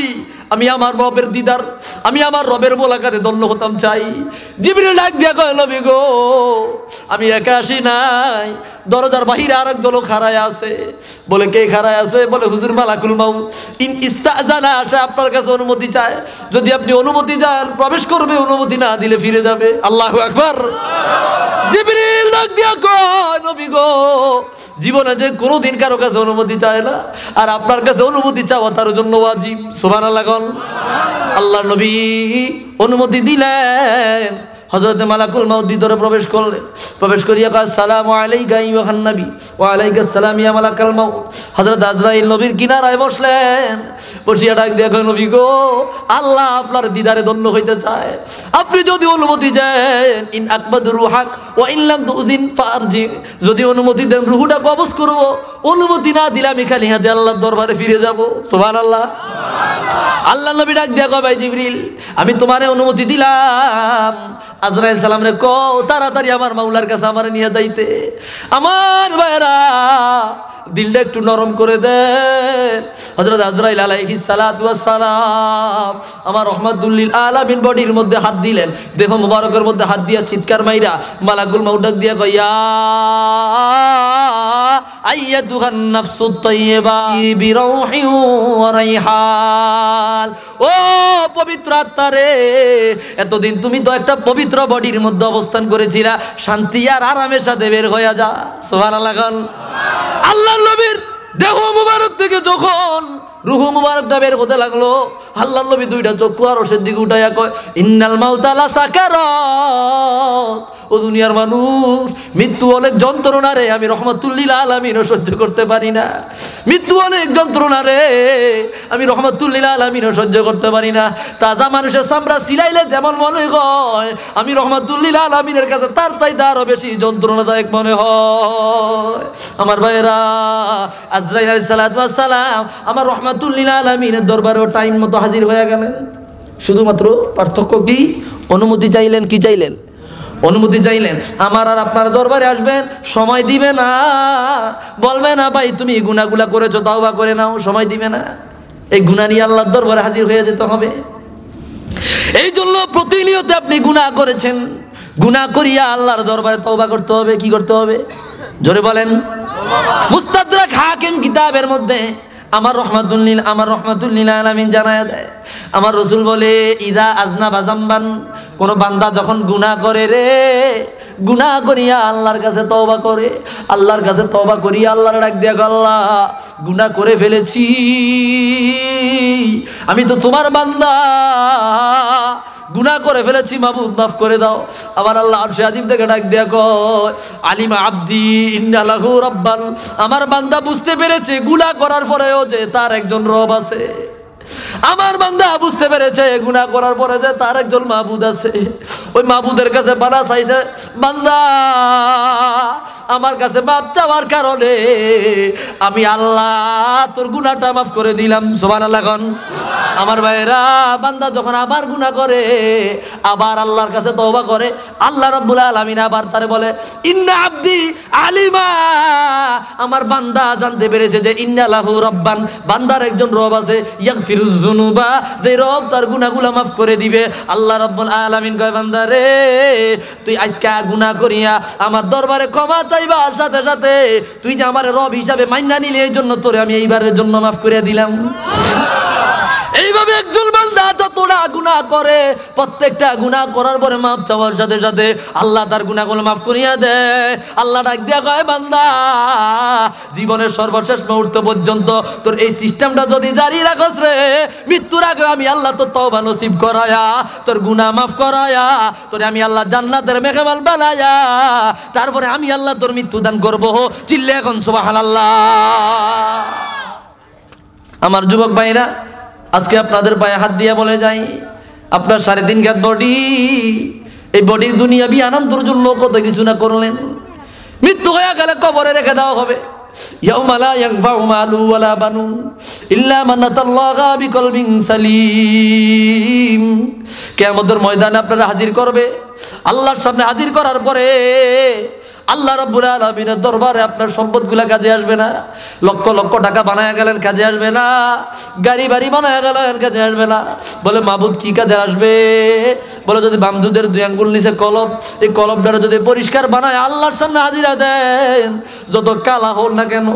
আমি আমার রবের দিদার আমি আমার রবের মোলাকাতে দণ্ড হতাম চাই জিবিরে ডাক দিয়া কয় লবি গো আমি একা আসি নাই দরজার বাহিরে আর একজন খাড়ায় আছে বলে কে খাড়ায় আছে বলে হুজুর মালাকুল মাউদ ইন ইস্তা জানা আসে আপনার কাছে অনুমতি চায় যদি আপনি অনুমতি যান প্রবেশ করবে অনুমতি না দিলে ফিরে যাবে আল্লাহ একবার জিবিরিল ডাক দিয়া কয় নবী গো জীবনে যে কোনোদিন কারো কাছে অনুমতি চায় না আর আপনার কাছে অনুমতি চাওয়া তার জন্য ওয়াজিব সুবহানাল্লাহ আল্লাহ নবী অনুমতি দিলেন হজরতে মালাকুল মাউদ্দি ধরে প্রবেশ করলেন প্রবেশ করিয়া কাজ সালাম আলাইকা ইহান নবী ও গা সালাম ইয়া মালাকাল মাউ হজরত আজরাইল নবীর কিনারায় বসলেন বসিয়া ডাক কয় নবী গো আল্লাহ আপনার দিদারে ধন্য হইতে চায় আপনি যদি অনুমতি দেন ইন আকবাদ রুহাক ও ইনলাম দুজিন ফারজি যদি অনুমতি দেন রুহুটা কবজ করব অনুমতি না দিলে আমি খালি হাতে আল্লাহর দরবারে ফিরে যাব সোহান আল্লাহ আল্লাহ নবী ডাক কয় ভাই জিবরিল আমি তোমারে অনুমতি দিলাম আজরাইল সালাম রে কও তাড়াতাড়ি আমার মাউলার কাছে আমার নিয়ে যাইতে আমার ভাইরা দিলটা একটু নরম করে দেন হজরত আজরাইল আলাইহি সালাম আমার রহমাতুল্লিল আলামিন বডির মধ্যে হাত দিলেন দেহ মুবারকের মধ্যে হাত দিয়া চিৎকার মাইরা মালাকুল মৌডাক দিয়া কইয়া আইয়াতুহান নাফসুত তাইয়্যিবা বিরাউহি ওয়া রাইহান ও পবিত্র আত্মারে এতদিন তুমি তো একটা পবিত্র বডির মধ্যে অবস্থান করেছিলা শান্তি আর আরামের সাথে বের হইয়া যা সুবহানাল্লাহ আল্লাহ আল্লাহ নবীর দেহ মুবারক থেকে যখন রুহু মুবারকটা বের হতে লাগলো আল্লাহ নবী দুইটা চক্ষু আর ওষের দিকে উঠাইয়া কয় ইন্নাল মাউতালা সাকারত ও দুনিয়ার মানুষ মৃত্যু অনেক যন্ত্রণা রে আমি রহমতুল্লিল আলমিনও সহ্য করতে পারি না মৃত্যু অনেক যন্ত্রণা রে আমি রহমতুল্লিল আলমিনও সহ্য করতে পারি না তাজা মানুষের চামড়া সিলাইলে যেমন মনে হয় আমি রহমতুল্লিল আলমিনের কাছে তার চাইতে আরও বেশি যন্ত্রণাদায়ক মনে হয় আমার ভাইয়েরা আজরাই আলী সালাম আমার রহমাতুল্লিল আলমিনের দরবারেও টাইম মতো হাজির হয়ে গেলেন শুধুমাত্র পার্থক্য কি অনুমতি চাইলেন কি চাইলেন অনুমতি চাইলেন আমার আর আপনার দরবারে আসবেন সময় দিবে না বলবে না ভাই তুমি গুণাগুলা করেছো তাওবা করে নাও সময় দিবে না এই গুণা নিয়ে আল্লাহর দরবারে হাজির হয়ে যেতে হবে এই জন্য প্রতিনিয়ত আপনি গুণা করেছেন গুণা করিয়া আল্লাহর দরবারে তওবা করতে হবে কি করতে হবে জোরে বলেন মুস্তাদরাক হাকিম কিতাবের মধ্যে আমার নীল আমার নীল আলামিন জানায় দেয় আমার রসুল বলে ইদা আজনা বাজাম্বান কোনো বান্দা যখন গুণা করে রে গুণা করিয়া আল্লাহর কাছে তবা করে আল্লাহর কাছে তবা করিয়া আল্লাহর ডাক দিয়া গল্লা গুণা করে ফেলেছি আমি তো তোমার বান্দা গুনা করে ফেলেছি মাহবুদ মাফ করে দাও আমার আল্লাহ আরশে আজিম থেকে ডাক দেয়া কয় আলিমা আব্দি ইন্নালাহু রব্বান আমার বান্দা বুঝতে পেরেছে গুনা করার পরেও যে তার একজন রব আছে আমার বান্দা বুঝতে পেরেছে গুণা করার পরে যে তার একজন মাহবুদ আছে ওই মাহবুদের কাছে বালা চাইছে বান্দা আমার কাছে মাপ চাওয়ার কারণে আমি আল্লাহ তোর গুণাটা মাফ করে দিলাম সোমান আল্লাহ আমার ভাইরা বান্দা যখন আবার গুণা করে আবার আল্লাহর কাছে তবা করে আল্লাহ রব্বুল আলামিন আবার তারে বলে ইন্না আব্দি আলিমা আমার বান্দা জানতে পেরেছে যে ইন্না লাহু রব্বান বান্দার একজন রব আছে ইয়াক যুনুবা যে রব তার গুনাগুলা মাফ করে দিবে আল্লাহ রব্বুল আলমিন কয় বান্দা না রে তুই আজকে গুণা করিয়া আমার দরবারে ক্ষমা চাইবার সাথে সাথে তুই যে আমার রব হিসাবে মাইনা নিলে এই জন্য তোরে আমি এইবারের জন্য মাফ করিয়া দিলাম এইভাবে একজন যতটা গুণা করে প্রত্যেকটা গুণা করার পরে মাপ চাওয়ার সাথে সাথে আল্লাহ তার গুণাগুলো মাফ করিয়া দেয় আল্লাহ ডাক দিয়া কয় বান্দা জীবনের সর্বশেষ মুহূর্ত পর্যন্ত তোর এই সিস্টেমটা যদি জারি রাখস রে মৃত্যুর আগে আমি আল্লাহ তোর তবা নসিব করায়া তোর গুণা মাফ করায়া তোর আমি আল্লাহ জান্নাতের মেঘেমাল বেলায়া তারপরে আমি আল্লাহ তোর মৃত্যু দান করবো চিল্লে এখন সুবাহ আল্লাহ আমার যুবক ভাইরা আজকে আপনাদের পায়ে হাত দিয়ে বলে যাই আপনার সাড়ে তিন ঘাত বডি এই বডি বি আনন্দর জন্য কত কিছু না করলেন মৃত্যু হয়ে গেলে কবরে রেখে দেওয়া হবে ময়দানে আপনারা হাজির করবে আল্লাহর সামনে হাজির করার পরে আল্লাহ রব্বুল আলমিনের দরবারে আপনার সম্পদগুলা কাজে আসবে না লক্ষ লক্ষ টাকা বানায় গেলেন কাজে আসবে না গাড়ি বাড়ি বানায় গেলেন কাজে আসবে না বলে মাবুদ কি কাজে আসবে বলে যদি বামদুদের দুই আঙ্গুল নিচে কলব এই কলবটারে যদি পরিষ্কার বানায় আল্লাহর সামনে হাজিরা দেন যত কালা হন না কেন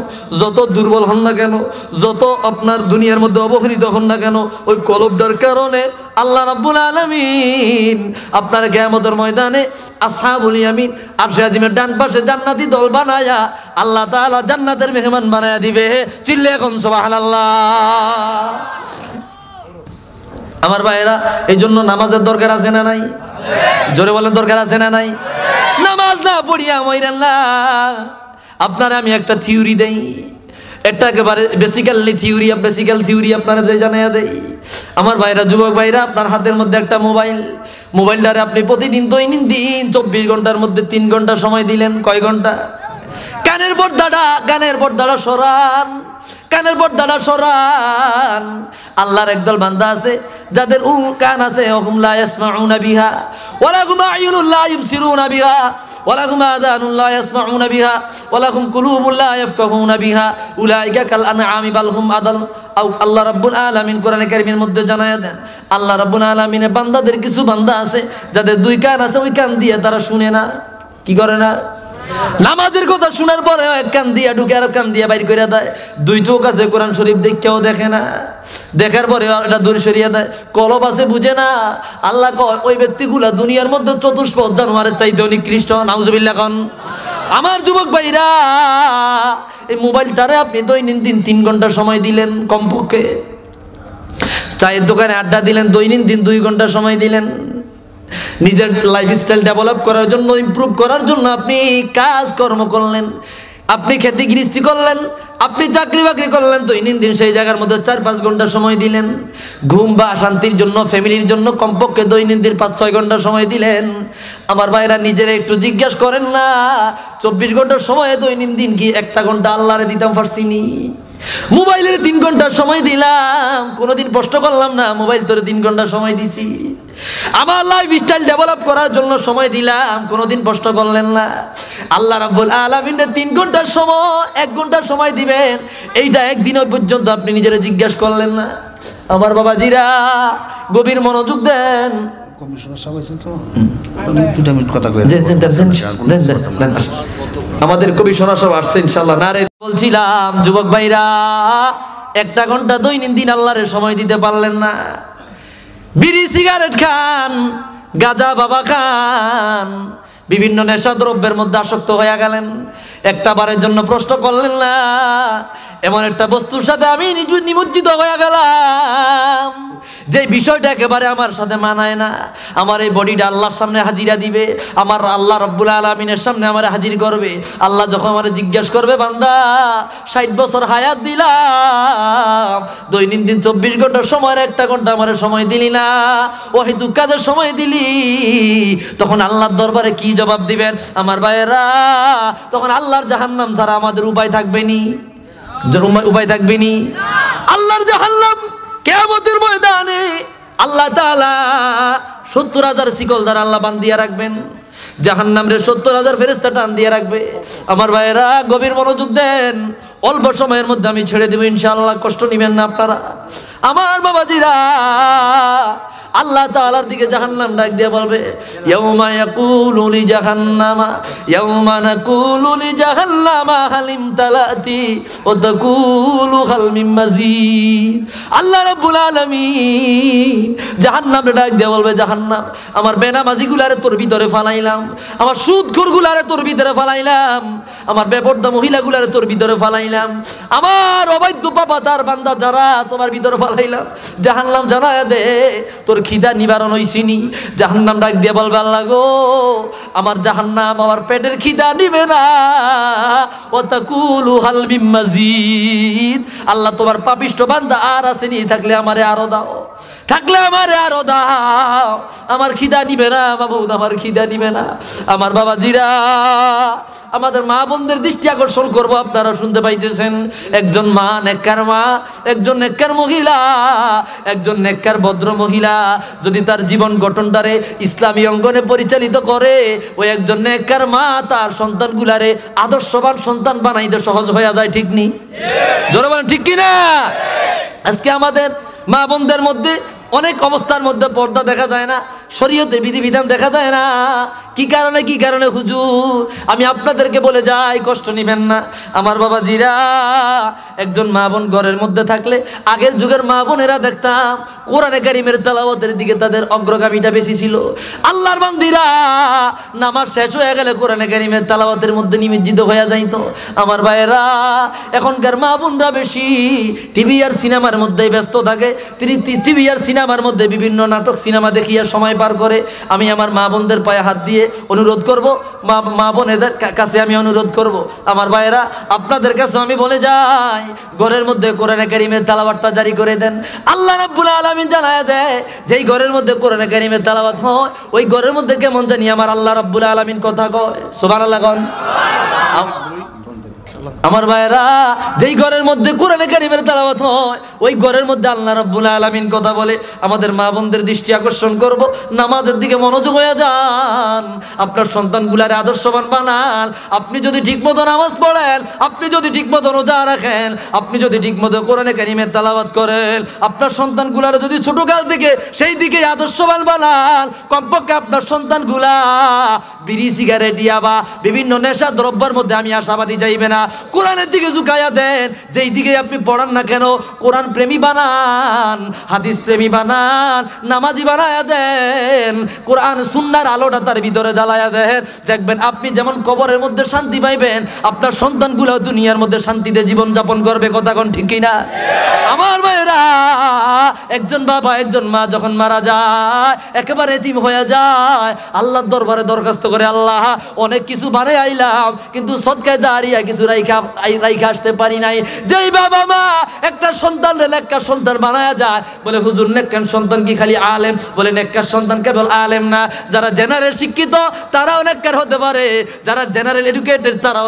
যত দুর্বল হন না কেন যত আপনার দুনিয়ার মধ্যে অবহেলিত হন না কেন ওই কলবটার কারণে আল্লাহ রাব্বুল আলামিন আপনার কিয়ামতের ময়দানে আসহাবুল ইয়ামিন আরশে ডান পাশে জান্নাতি দল বানায়া আল্লাহ তাআলা জান্নাতের মেহমান বানায়া দিবে চিল্লে এখন সুবহানাল্লাহ আমার ভাইরা এই জন্য নামাজের দরকার আছে না নাই জোরে বলেন দরকার আছে না নাই নামাজ না পড়িয়া আল্লাহ আপনারা আমি একটা থিওরি দেই এটা একেবারে বেসিক্যালি থিওরি বেসিক্যাল থিওরি আপনারা যে জানাইয়া দেয় আমার ভাইরা যুবক ভাইরা আপনার হাতের মধ্যে একটা মোবাইল মোবাইল দ্বারা আপনি প্রতিদিন দৈনিক দিন চব্বিশ ঘন্টার মধ্যে তিন ঘন্টা সময় দিলেন কয় ঘন্টা কানের দাঁড়া কানের দাঁড়া সরান কানের দাঁড়া সরান আল্লাহর একদল বান্দা আছে যাদের উ কান আছে ওহুম লা ইয়াসমাউনা বিহা ওয়া আয়ুনুল্লাহ আয়ুনুল লা ইবসিরুনা বিহা ওয়া লাহুম আযানুল বিহা ওয়া লাহুম ইয়াফকাহুনা বিহা উলাইকা কাল আনআমি বাল হুম আদাল আও আল্লাহ রাব্বুল আলামিন কোরআনে কারীমের মধ্যে জানায়া দেন আল্লাহ রাব্বুল আলামিনে বান্দাদের কিছু বান্দা আছে যাদের দুই কান আছে ওই কান দিয়ে তারা শুনে না কি করে না নামাজের কথা শোনার পরে এক কান দিয়া ঢুকে আর কান দিয়া বাইর করে দেয় দুই চোখ আছে কোরআন শরীফ দেখতেও দেখে না দেখার পরে এটা দূর সরিয়ে দেয় কলব আছে বুঝে না আল্লাহ ওই ব্যক্তিগুলা দুনিয়ার মধ্যে চতুষ্পদ জানুয়ারের চাইতে কৃষ্ট নাউজবিল্লা কন আমার যুবক ভাইরা এই মোবাইলটারে আপনি দৈনন্দিন তিন ঘন্টা সময় দিলেন কমপক্ষে চায়ের দোকানে আড্ডা দিলেন দৈনন্দিন দুই ঘন্টা সময় দিলেন নিজের লাইফস্টাইল ডেভেলপ করার জন্য ইম্প্রুভ করার জন্য আপনি কাজ কর্ম করলেন আপনি খেতে গৃষ্টি করলেন আপনি চাকরি বাকরি করলেন দৈনন্দিন সেই জায়গার মধ্যে চার পাঁচ ঘন্টা সময় দিলেন ঘুম বা শান্তির জন্য ফ্যামিলির জন্য কমপক্ষে দৈনন্দিন পাঁচ ছয় ঘন্টা সময় দিলেন আমার ভাইরা নিজেরা একটু জিজ্ঞাসা করেন না চব্বিশ ঘন্টার সময়ে দৈনন্দিন কি একটা ঘন্টা আল্লাহরে দিতাম ফার্সিনি মোবাইলের তিন ঘন্টার সময় দিলাম কোনোদিন কষ্ট করলাম না মোবাইল তোর তিন ঘন্টা সময় দিছি আমার লাইফ স্টাইল ডেভেলপ করার জন্য সময় দিলাম কোনোদিন কষ্ট করলেন না আল্লাহ রাব্বুল আলমিনের তিন ঘন্টার সময় এক ঘন্টার সময় দিবেন এইটা একদিন পর্যন্ত আপনি নিজেরা জিজ্ঞাসা করলেন না আমার বাবাজিরা গভীর মনোযোগ দেন আচ্ছা, আমাদের কমিশনার সাহেব আসছে ইনশাল্লাহ না রে বলছিলাম যুবক ভাইরা একটা ঘন্টা দৈনন্দিন আল্লাহরে সময় দিতে পারলেন না বিড়ি সিগারেট খান গাজা বাবা খান বিভিন্ন নেশা দ্রব্যের মধ্যে আসক্ত হয়ে গেলেন একটা বারের জন্য প্রশ্ন করলেন না এমন একটা বস্তুর সাথে আমি নিজে নিমজ্জিত হয়ে গেলাম যে বিষয়টা একেবারে আমার সাথে মানায় না আমার এই বডিটা আল্লাহর সামনে হাজিরা দিবে আমার আল্লাহ রব্বুল আলমিনের সামনে আমার হাজির করবে আল্লাহ যখন আমার জিজ্ঞেস করবে বান্দা ষাট বছর হায়াত দিলাম দৈনন্দিন চব্বিশ ঘন্টার সময়ের একটা ঘন্টা আমার সময় দিলি না ও হেতু কাজের সময় দিলি তখন আল্লাহর দরবারে কি জবাব দিবেন আমার ভাইয়েরা তখন আল্লাহ আল্লাহর জাহান্নাম ছাড়া আমাদের উপায় থাকবে নি উপায় থাকবে নি আল্লাহর জাহান্নাম কেমতের ময়দানে আল্লাহ তাআলা সত্তর হাজার শিকল দ্বারা আল্লাহ বান দিয়ে রাখবেন জাহান্নাম রে সত্তর হাজার ফেরেস্তা টান দিয়ে রাখবে আমার ভাইয়েরা গভীর মনোযোগ দেন অল্প সময়ের মধ্যে আমি ছেড়ে দেবো ইনশাআল্লাহ কষ্ট নেবেন না আপনারা আমার বাবাজিরা আল্লাহ তাআলার দিকে জাহান্নাম ডাক দিয়ে বলবে ইয়াউমা ইয়াকুলু লি জাহান্নামা ইয়াউমা নাকুলু লি জাহান্নামা হালিম তালাতি ও তাকুলু হাল মিন মাজিদ আল্লাহ রাব্বুল আলামিন জাহান্নাম ডাক দিয়ে বলবে জাহান্নাম আমার বেনামাজিগুলারে তোর ভিতরে ফালাইলাম আমার সুদখোরগুলারে তোর ভিতরে ফালাইলাম আমার বেপর্দা মহিলাগুলারে তোর ভিতরে ফালাইলাম আমার অবৈধ পাপা যার বান্দা যারা তোমার ভিতরে ফালাইলাম জাহান্নাম জানা দে তোর খিদা নিবারণ হইছিনি জাহান্নাম ডাক দিয়ে বলবে আল্লাহ গো আমার জাহান্নাম আমার পেটের খিদা নিবে না ও তাকুল হালমি মজিদ আল্লাহ তোমার পাপিষ্ট বান্দা আর আসেনি থাকলে আমারে আরো দাও থাকলে আমারে আরো দাও আমার খিদা নিবে না মাবুদ আমার খিদা নিবে না আমার বাবা জিরা আমাদের মা বোনদের দৃষ্টি আকর্ষণ করব আপনারা শুনতে পাইতেছেন একজন মা নেককার মা একজন নেককার মহিলা একজন নেককার ভদ্র মহিলা যদি তার জীবন গঠনটারে ইসলামী অঙ্গনে পরিচালিত করে ওই একজন নেকার মা তার সন্তানগুলারে আদর্শবান সন্তান বানাইতে সহজ হয়ে যায় ঠিক নি জনবান ঠিক কিনা আজকে আমাদের মা বোনদের মধ্যে অনেক অবস্থার মধ্যে পর্দা দেখা যায় না শরীয়তে বিধিবিধান দেখা যায় না কি কারণে কি কারণে হুজুর আমি আপনাদেরকে বলে যাই কষ্ট নেবেন না আমার বাবা জিরা একজন মা বোন ঘরের মধ্যে থাকলে আগের যুগের মা বোনেরা দেখতাম কোরআনে কারিমের তালাওয়াতের দিকে তাদের অগ্রগামীটা বেশি ছিল আল্লাহর বান্দিরা নামাজ শেষ হয়ে গেলে কোরআনে কারিমের তালাওয়াতের মধ্যে নিমজ্জিত হয়ে যাইত আমার ভাইয়েরা এখনকার মা বোনরা বেশি টিভি আর সিনেমার মধ্যেই ব্যস্ত থাকে টিভি আর সিনেমার মধ্যে বিভিন্ন নাটক সিনেমা দেখিয়ে সময় পার করে আমি আমার মা বোনদের পায়ে হাত দিয়ে অনুরোধ করব মা মা বোনেদের কাছে আমি অনুরোধ করব আমার ভাইয়েরা আপনাদের কাছে আমি বলে যাই ঘরের মধ্যে কোরআনে কারিমের তালাবাটটা জারি করে দেন আল্লাহ রাব্বুল আলামিন জানায় দেয় যেই ঘরের মধ্যে কোরআনে কারিমের তালাবাত হয় ওই ঘরের মধ্যে কেমন জানি আমার আল্লাহ রাব্বুল আলামিন কথা কয় সুবহানাল্লাহ কন আমার ভাইরা যেই ঘরের মধ্যে কোরআনে কারিমের তালাবাত হয় ওই ঘরের মধ্যে আল্লাহ রব্বুল আলমিন কথা বলে আমাদের মা বোনদের দৃষ্টি আকর্ষণ করব নামাজের দিকে মনোযোগ হয়ে যান আপনার সন্তানগুলার আদর্শবান বানান আপনি যদি ঠিকমতো নামাজ পড়েন আপনি যদি ঠিকমতো রোজা রাখেন আপনি যদি ঠিকমতো কোরআনে কারিমের তালাবাত করেন আপনার সন্তানগুলার যদি কাল থেকে সেই দিকে আদর্শবান বানান কমপক্ষে আপনার সন্তানগুলা বিড়ি সিগারেট ইয়াবা বিভিন্ন নেশা দ্রব্যের মধ্যে আমি আশাবাদী যাইবে না কোরআনের দিকে ঝুঁকাইয়া দেন যেই দিকে আপনি পড়ান না কেন কোরআন প্রেমী বানান হাদিস প্রেমী বানান নামাজি বানায়া দেন কোরআন সুন্নার আলোটা তার ভিতরে জ্বালায়া দেন দেখবেন আপনি যেমন কবরের মধ্যে শান্তি পাইবেন আপনার সন্তানগুলো দুনিয়ার মধ্যে শান্তিতে জীবন যাপন করবে কথা কোন ঠিক কিনা আমার মায়েরা একজন বাবা একজন মা যখন মারা যায় একেবারে এতিম হয়ে যায় আল্লাহর দরবারে দরখাস্ত করে আল্লাহ অনেক কিছু বানে আইলাম কিন্তু সৎকায় যা কিছু রাই রাইখা আসতে পারি নাই যেই বাবা মা একটা সন্তান যায় বলে হুজুর সন্তান কি খালি আলেম বলে সন্তান কেবল আলেম না যারা জেনারেল শিক্ষিত তারাও হতে পারে যারা জেনারেল এডুকেটেড তারাও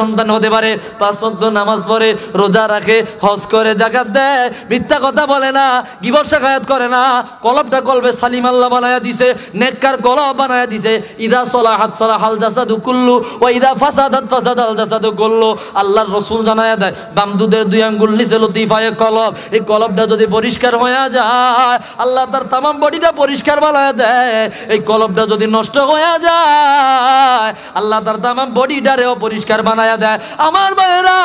সন্তান হতে পারে পাঁচ নামাজ পড়ে রোজা রাখে হজ করে জাকাত দেয় মিথ্যা কথা বলে না গিবর শেখায়াত করে না কলবটা কলবে সালিম আল্লাহ বানায় দিছে নেককার কলব বানায় দিছে ইদা সলা হাত সলা হাল জাসাদু কুল্লু ও ইদা ফাসাদ ফাসাদ আল জাসাদু কুল্লু আল্লাহর রসুল জানায় দেয় বামদুদের দুই আঙ্গুল নিচে লতিফায় কলব এই কলবটা যদি পরিষ্কার হয়ে যায় আল্লাহ তার তামাম বডিটা পরিষ্কার বানায় দেয় এই কলবটা যদি নষ্ট হয়ে যায় আল্লাহ তার তামাম বডিটারেও পরিষ্কার বানায় দেয় আমার মায়েরা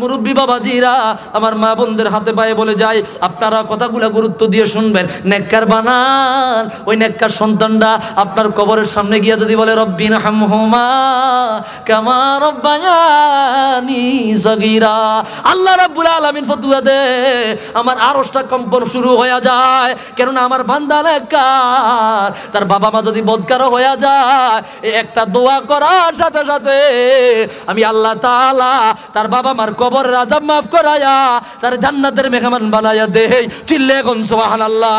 মুরব্বী বাবাজিরা আমার মা বোনদের হাতে পায়ে বলে যাই আপনারা কথাগুলো গুরুত্ব দিয়ে শুনবেন নেককার বানান ওই নেককার সন্তানটা আপনার কবরের সামনে গিয়া যদি বলে রব্বিন হাম হোমা কামা রব্বায়া সগীরা আল্লাহ রাব্বুল আলামিন ফতুয়া দে আমার কম্পন শুরু যায় কেননা আমার তার বাবা মা যদি হয়ে যায় একটা দোয়া করার সাথে সাথে আমি আল্লাহ তার বাবা মার কবর রাজা মাফ করায়া তার জান্নাতের মেঘামান বানায়া দেই চিল্লে এখন আল্লাহ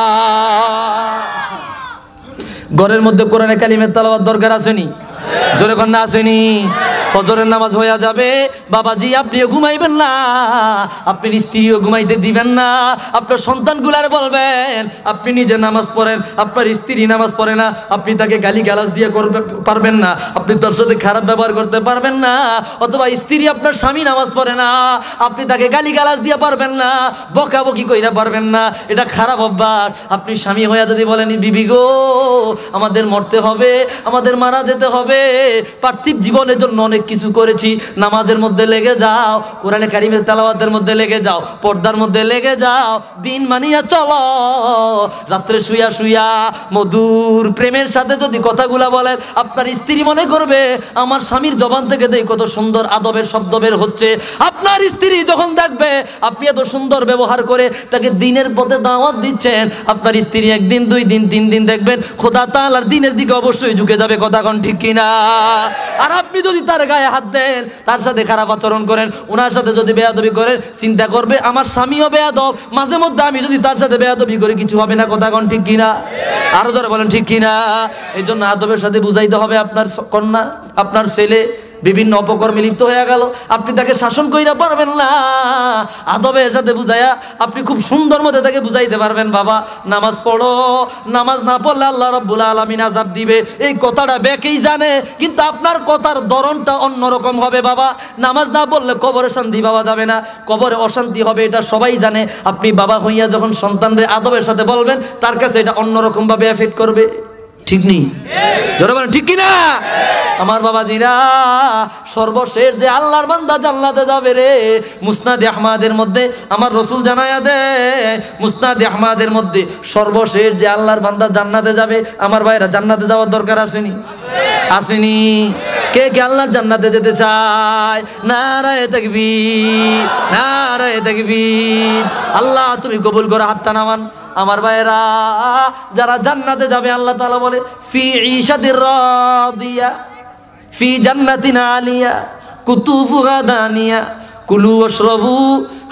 ঘরের মধ্যে কোরআনে কালিমের তালাবার দরকার আসেনি জোরে কন্যা আসেনি ফজরের নামাজ হয়ে যাবে বাবাজি আপনিও ঘুমাইবেন না আপনার স্ত্রীও ঘুমাইতে দিবেন না আপনার সন্তানগুলার বলবেন আপনি নিজে নামাজ পড়েন আপনার স্ত্রী নামাজ পড়ে না আপনি তাকে গালি গালাজ দিয়ে করবে পারবেন না আপনি তার সাথে খারাপ ব্যবহার করতে পারবেন না অথবা স্ত্রী আপনার স্বামী নামাজ পড়ে না আপনি তাকে গালি গালাজ দিয়ে পারবেন না বকাবকি কইরা পারবেন না এটা খারাপ অভ্যাস আপনি স্বামী হইয়া যদি বলেন বিবি গো আমাদের মরতে হবে আমাদের মারা যেতে হবে পার্থিব জীবনের জন্য অনেক কিছু করেছি নামাজের মধ্যে লেগে যাও কোরআনে কারিমের তালাবাদের মধ্যে লেগে যাও পর্দার মধ্যে লেগে যাও দিন মানিয়া চলো রাত্রে শুয়া শুয়া মধুর প্রেমের সাথে যদি কথাগুলো বলেন আপনার স্ত্রী মনে করবে আমার স্বামীর জবান থেকে দেই কত সুন্দর আদবের শব্দ বের হচ্ছে আপনার স্ত্রী যখন দেখবে আপনি এত সুন্দর ব্যবহার করে তাকে দিনের পথে দাওয়াত দিচ্ছেন আপনার স্ত্রী একদিন দুই দিন তিন দিন দেখবেন খোদা তালার দিনের দিকে অবশ্যই ঝুঁকে যাবে কথা কন ঠিক কিনা আর আপনি যদি তার গায়ে হাত দেন তার সাথে খারাপ আচরণ করেন ওনার সাথে যদি বেয়াদবি করেন চিন্তা করবে আমার স্বামীও বেয়াদব মাঝে মধ্যে আমি যদি তার সাথে বেয়াদবি করি কিছু হবে না কথা কন ঠিক কিনা আরও ধরে বলেন ঠিক কিনা এই জন্য আদবের সাথে বুঝাইতে হবে আপনার কন্যা আপনার ছেলে বিভিন্ন অপকর্মে লিপ্ত হয়ে গেল আপনি তাকে শাসন কইরা পারবেন না আদবের সাথে বুঝাইয়া আপনি খুব সুন্দর মতে তাকে বুঝাইতে পারবেন বাবা নামাজ পড়ো নামাজ না পড়লে আল্লাহ রব্বুল আলমিন আজাব দিবে এই কথাটা ব্যাকেই জানে কিন্তু আপনার কথার ধরনটা অন্যরকম হবে বাবা নামাজ না পড়লে কবরে শান্তি পাওয়া যাবে না কবরে অশান্তি হবে এটা সবাই জানে আপনি বাবা হইয়া যখন সন্তানদের আদবের সাথে বলবেন তার কাছে এটা অন্যরকমভাবে এফেক্ট করবে ঠিক নেই জনগণ ঠিক কিনা আমার বাবা জিরা সর্বশেষ যে আল্লাহর বান্দা জাল্লাতে যাবে রে মুসনাদ আহমাদের মধ্যে আমার রসুল জানায়া দে মুসনাদ আহমাদের মধ্যে সর্বশেষ যে আল্লাহর বান্দা জান্নাতে যাবে আমার ভাইরা জান্নাতে যাওয়ার দরকার আসেনি আসেনি কে কে আল্লাহ জান্নাতে যেতে চায় নারায় দেখবি নারায় দেখবি আল্লাহ তুমি কবুল করে হাতটা নামান আমার ভাইরা যারা জান্নাতে যাবে আল্লাহ তালা বলে ফি ঈশাদের রাদিয়া ফি জান্নাতিনা আলিয়া কুতুফুহা দানিয়া কুলু অশ্রবু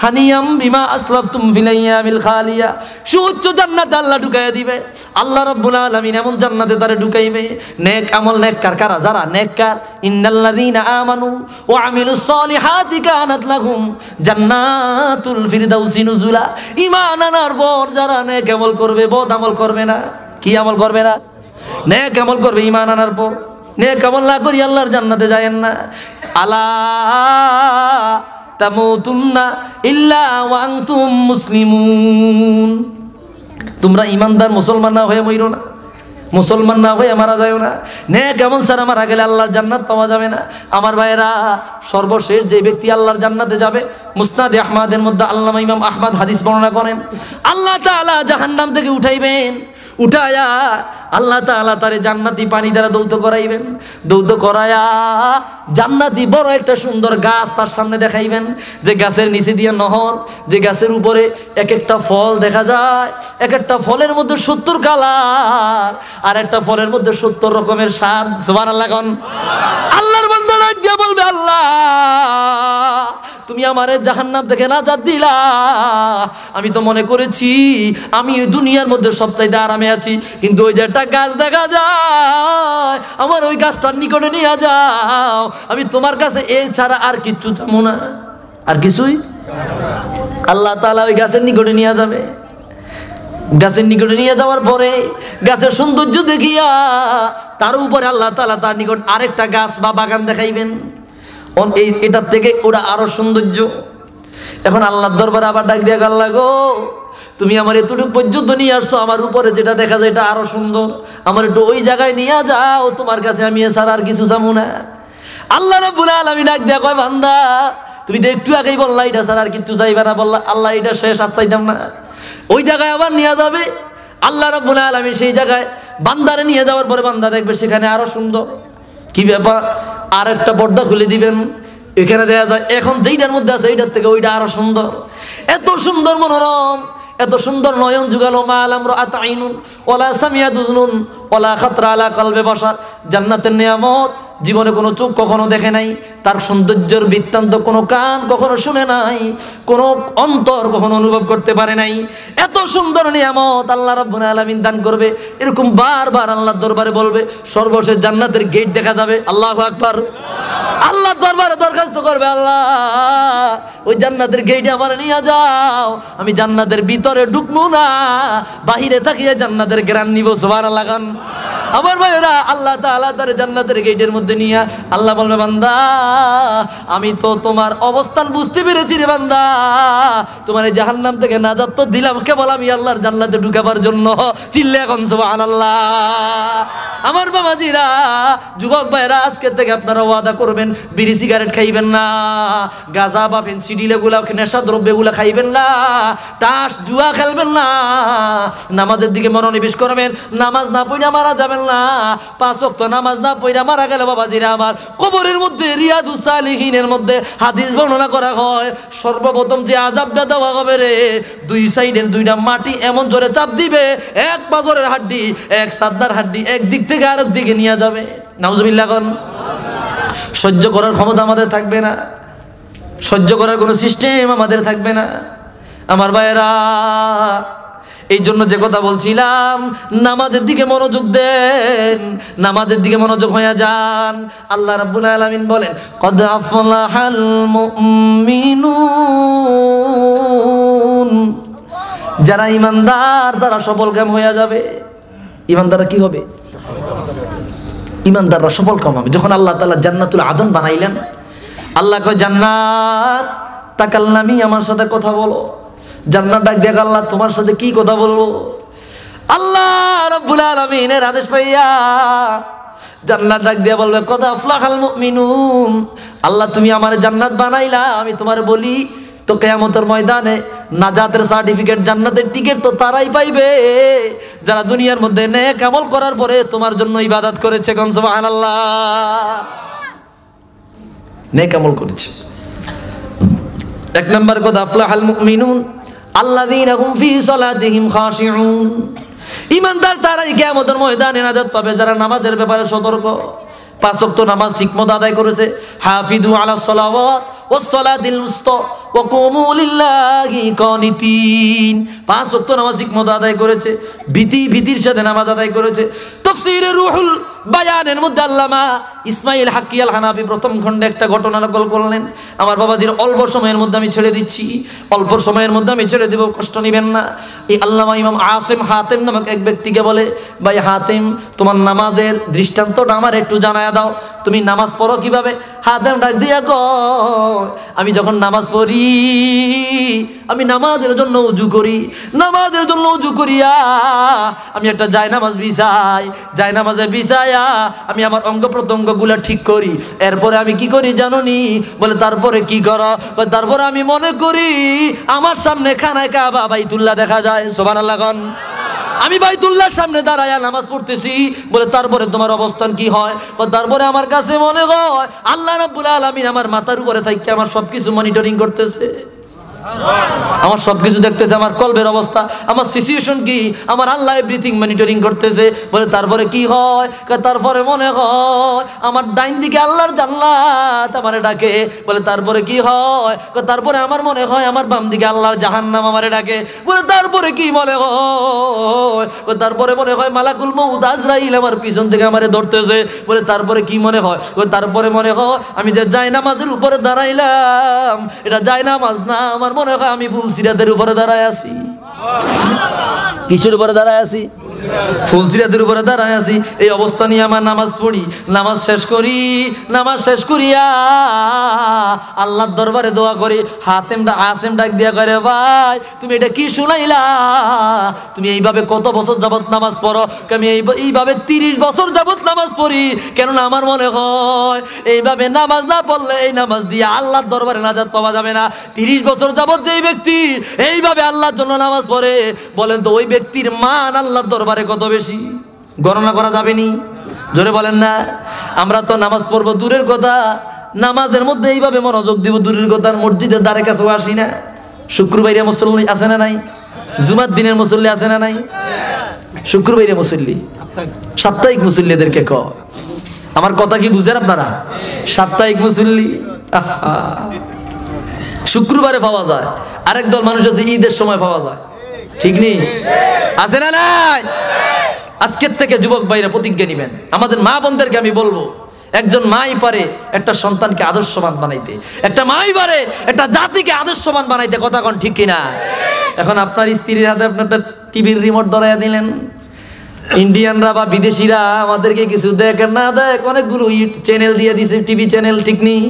হানিয়াম বিমা আসলাফ তুম ফিলাইয়ামিল খালিয়া সুউচ্চ জান্নাত আল্লাহ ঢুকাইয়া দিবে আল্লাহ রব্বুল আলামিন এমন জান্নাতে তারে ঢুকাইবে নেক আমল নেক কার কারা যারা নেক কার ইন্নাল্লাযীনা আমানু ওয়া আমিলুস সলিহাতি কানাত লাহুম জান্নাতুল ফিরদাউসি নুজুলা ইমান আনার পর যারা নেক আমল করবে বদ আমল করবে না কি আমল করবে না নেক আমল করবে ইমান আনার পর নেক আমল না করি আল্লাহর জান্নাতে যায়েন না আলা ইল্লা মুসলিমুন তোমরা ইমানদার মুসলমান না হয়ে মইরো না মুসলমান না হয়ে মারা যায় না নে কেমন স্যার আমার আগে আল্লাহর জান্নাত পাওয়া যাবে না আমার ভাইয়েরা সর্বশেষ যে ব্যক্তি আল্লাহর জান্নাতে যাবে মুসনাদ আহমাদের মধ্যে আল্লাহ ইমাম আহমাদ হাদিস বর্ণনা করেন আল্লাহ তালা জাহান্নাম থেকে উঠাইবেন উঠায়া আল্লাহ তাল্লাহ তারে জান্নাতি পানি দ্বারা দৌত করাইবেন দৌত করায়া জান্নাতি বড় একটা সুন্দর গাছ তার সামনে দেখাইবেন যে গাছের নিচে দিয়ে নহর যে গাছের উপরে এক একটা ফল দেখা যায় এক একটা ফলের মধ্যে সত্তর কালার আর একটা ফলের মধ্যে সত্তর রকমের সাদ সুবান আল্লাহ আল্লাহর বন্ধন দিয়ে বলবে আল্লাহ তুমি আমার জাহান্ন দেখে না যা দিলা আমি তো মনে করেছি আমি দুনিয়ার মধ্যে সপ্তাহে আরামে আছি কিন্তু ওই যে একটা গাছ দেখা যায় আমার ওই গাছটার নিকটে নিয়ে যাও আমি তোমার কাছে এ ছাড়া আর কিচ্ছু চামো না আর কিছুই আল্লাহ তালা ওই গাছের নিকটে নিয়ে যাবে গাছের নিকটে নিয়ে যাওয়ার পরে গাছের সৌন্দর্য দেখিয়া তার উপরে আল্লাহ তালা তার নিকট আরেকটা গাছ বা বাগান দেখাইবেন এই এটার থেকে ওরা আরো সৌন্দর্য এখন আল্লাহর দরবার আবার ডাক দিয়ে গাল লাগো তুমি আমার এতটুকু পর্যন্ত নিয়ে আসছো আমার উপরে যেটা দেখা যায় এটা আরও সুন্দর আমার একটু ওই জায়গায় নিয়ে যাও তোমার কাছে আমি এছাড়া আর কিছু চামু না আল্লাহ রব্বুল আলামিন ডাক দেয়া কয় বান্দা তুমি তো একটু আগেই বললা এটা স্যার আর কিছু যাইবে না বললা আল্লাহ এটা শেষ আর চাইতাম না ওই জায়গায় আবার নিয়ে যাবে আল্লাহ রব্বুল আলামিন সেই জায়গায় বান্দারে নিয়ে যাওয়ার পরে বান্দা দেখবে সেখানে আরও সুন্দর কি ব্যাপার আর একটা পর্দা খুলে দিবেন এখানে দেখা যায় এখন যেইটার মধ্যে আছে এইটার থেকে ওইটা আরো সুন্দর এত সুন্দর মনোরম এত সুন্দর নয়ন যুগালো মা আলাম রাত আইনুন ওলা সামিয়া দুজনুন ওলা খাতরা আলা কলবে বসার জান্নাতের নিয়ামত জীবনে কোনো চোখ কখনো দেখে নাই তার সৌন্দর্যের বৃত্তান্ত কোনো কান কখনো শুনে নাই কোনো অন্তর কখনো অনুভব করতে পারে নাই এত সুন্দর নিয়ামত আল্লাহ রব্বুল আলমিন দান করবে এরকম বারবার আল্লাহর দরবারে বলবে সর্বশেষ জান্নাতের গেট দেখা যাবে আল্লাহ আকবার আল্লাহ দরবারে দরখাস্ত করবে আল্লাহ ওই জান্নাতের গেটে আবার নিয়ে যাও আমি জান্নাতের ভিতরে ঢুকবো না বাহিরে থাকিয়ে জান্নাতের গ্রান নিব সবার লাগান আমার ভাইরা আল্লাহ তাআলা তার জান্নাতের গেটের মধ্যে দুনিয়া আল্লাহ বলবে বান্দা আমি তো তোমার অবস্থান বুঝতে পেরেছি রে বান্দা তোমার এই জাহান নাম থেকে নাজাত তো দিলাম কেবল আমি আল্লাহর জান্নাতে ঢুকাবার জন্য চিল্লে এখন আল্লাহ আমার বাবাজিরা যুবক ভাইরা আজকে থেকে আপনারা ওয়াদা করবেন বিড়ি সিগারেট খাইবেন না গাঁজা বা ফেন্সিডিলে গুলা নেশা গুলা খাইবেন না তাস জুয়া খেলবেন না নামাজের দিকে মনোনিবেশ করবেন নামাজ না পড়ে মারা যাবেন না পাঁচ অক্ত নামাজ না পড়ে মারা গেলে বাবা বাবাজিরা আমার কবরের মধ্যে রিয়াদু সালিহীনের মধ্যে হাদিস বর্ণনা করা হয় সর্বপ্রথম যে আজাবটা দেওয়া হবে রে দুই সাইডের দুইটা মাটি এমন জোরে চাপ দিবে এক পাজরের হাড্ডি এক সাদ্দার হাড্ডি এক দিক থেকে আরেক দিকে নিয়ে যাবে নাউজবিল্লা কন সহ্য করার ক্ষমতা আমাদের থাকবে না সহ্য করার কোনো সিস্টেম আমাদের থাকবে না আমার ভাইয়েরা এই জন্য যে কথা বলছিলাম নামাজের দিকে মনোযোগ দেন নামাজের দিকে মনোযোগ হয়ে যান আল্লাহ রাব্বুল আলামিন বলেন কদ আফলাহাল মুমিনুন যারা ইমানদার তারা সফল কাম হয়ে যাবে ইমানদাররা কি হবে ইমানদাররা সফল কাম হবে যখন আল্লাহ তাআলা জান্নাতুল আদন বানাইলেন আল্লাহ কয় জান্নাত নামি আমার সাথে কথা বলো জান্নাত ডাক দেখ আল্লাহ তোমার সাথে কি কথা বলবো আল্লাহ রব্বুল আলমিনের আদেশ পাইয়া জান্নাত ডাক দিয়া বলবে কথা আফলাহাল মুমিনুন আল্লাহ তুমি আমার জান্নাত বানাইলা আমি তোমার বলি তো কেয়ামতের ময়দানে নাজাতের সার্টিফিকেট জান্নাতের টিকিট তো তারাই পাইবে যারা দুনিয়ার মধ্যে নেক আমল করার পরে তোমার জন্য ইবাদত করেছে কোন আল্লাহ নেক আমল করেছে এক নম্বর কথা আফলাহাল মুমিনুন ফি ইমানদার তারাই কিয়ামতের ময়দানে নাজাত পাবে যারা নামাজের ব্যাপারে সতর্ক পাঁচক্ত নামাজ ঠিকমতো আদায় করেছে হাফিদু আলা সালাওয়াত ওয়াস সালাতিল পাঁচ নামাজ আদায় করেছে ভীতি ভীতির সাথে নামাজ আদায় করেছে তফসির রূহুল বায়ানের মধ্যে আল্লামা ইসমাইল হাকিয়াল হানাবি প্রথম খণ্ডে একটা ঘটনা নকল করলেন আমার বাবাজির অল্প সময়ের মধ্যে আমি ছেড়ে দিচ্ছি অল্প সময়ের মধ্যে আমি ছেড়ে দেব কষ্ট নেবেন না এই আল্লামা ইমাম আসেম হাতেম নামক এক ব্যক্তিকে বলে ভাই হাতেম তোমার নামাজের দৃষ্টান্তটা আমার একটু জানায় দাও তুমি নামাজ পড়ো কিভাবে হাতেম ডাক দিয়া গ আমি যখন নামাজ পড়ি আমি নামাজের জন্য উজু করি নামাজের জন্য উজু করিয়া আমি একটা জায় নামাজ বিছাই জায় নামাজে বিছায়া দিয়া আমি আমার অঙ্গ প্রত্যঙ্গগুলো ঠিক করি এরপরে আমি কি করি জাননি বলে তারপরে কি করো তারপরে আমি মনে করি আমার সামনে খানায় কাবা বাইতুল্লাহ দেখা যায় সোবান আল্লাহ আমি বাইতুল্লাহর সামনে দাঁড়ায় নামাজ পড়তেছি বলে তারপরে তোমার অবস্থান কি হয় তারপরে আমার কাছে মনে হয় আল্লাহ রাব্বুল আলমিন আমার মাথার উপরে থাকি আমার সব কিছু মনিটরিং করতেছে আমার সব কিছু দেখতেছে আমার কলবের অবস্থা আমার সিচুয়েশন কি আমার আল্লাহ এভরিথিং মনিটরিং করতেছে বলে তারপরে কি হয় তারপরে মনে হয় আমার ডাইন দিকে আল্লাহর জান্নাত আমার ডাকে বলে তারপরে কি হয় তারপরে আমার মনে হয় আমার বাম দিকে আল্লাহর জাহান্নাম আমার ডাকে বলে তারপরে কি মনে হয় তারপরে মনে হয় মালাকুল মৌদ আজরাইল আমার পিছন থেকে আমারে ধরতেছে বলে তারপরে কি মনে হয় তারপরে মনে হয় আমি যে জায়নামাজের উপরে দাঁড়াইলাম এটা জায়নামাজ না আমার মনে হয় আমি ফুল সিরাতের উপরে দাঁড়ায় আছি কিছুর উপরে দাঁড়ায় আছি ফুলসিরাতের উপরে দাঁড়ায় আছি এই অবস্থা নিয়ে আমার নামাজ পড়ি নামাজ শেষ করি নামাজ শেষ করিয়া আল্লাহর দরবারে দোয়া করি হাতেমটা আসেম ডাক দিয়া করে ভাই তুমি এটা কি শুনাইলা তুমি এইভাবে কত বছর যাবৎ নামাজ পড়ো আমি এইভাবে তিরিশ বছর যাবৎ নামাজ পড়ি কেননা আমার মনে হয় এইভাবে নামাজ না পড়লে এই নামাজ দিয়ে আল্লাহর দরবারে নাজাত পাওয়া যাবে না তিরিশ বছর যাবৎ যেই ব্যক্তি এইভাবে আল্লাহর জন্য নামাজ পড়ে বলেন তো ওই ব্যক্তির মান আল্লাহর দরবার পারে কত বেশি গণনা করা যাবে নি জোরে বলেন না আমরা তো নামাজ পড়বো দূরের কথা নামাজের মধ্যে এইভাবে মনোযোগ দিব দূরের কথা মসজিদের দ্বারের কাছেও আসি না শুক্রবাইরে মুসল্লি আছে না নাই জুমার দিনের মুসল্লি আছে না নাই শুক্রবাইরে মুসল্লি সাপ্তাহিক মুসল্লিদেরকে ক আমার কথা কি বুঝেন আপনারা সাপ্তাহিক মুসল্লি শুক্রবারে পাওয়া যায় আরেক দল মানুষ আছে ঈদের সময় পাওয়া যায় ঠিক নেই আছে না নাই আজকের থেকে যুবক ভাইরা প্রতিজ্ঞা নেবেন আমাদের মা বোনদেরকে আমি বলবো একজন মাই পারে একটা সন্তানকে আদর্শবান বানাইতে একটা মাই পারে একটা জাতিকে আদর্শবান বানাইতে কথা কন ঠিক কিনা এখন আপনার স্ত্রীর হাতে আপনার টিভির রিমোট ধরাইয়া দিলেন ইন্ডিয়ানরা বা বিদেশিরা আমাদেরকে কিছু দেখ না দেখ অনেকগুলো চ্যানেল দিয়ে দিছে টিভি চ্যানেল ঠিক নেই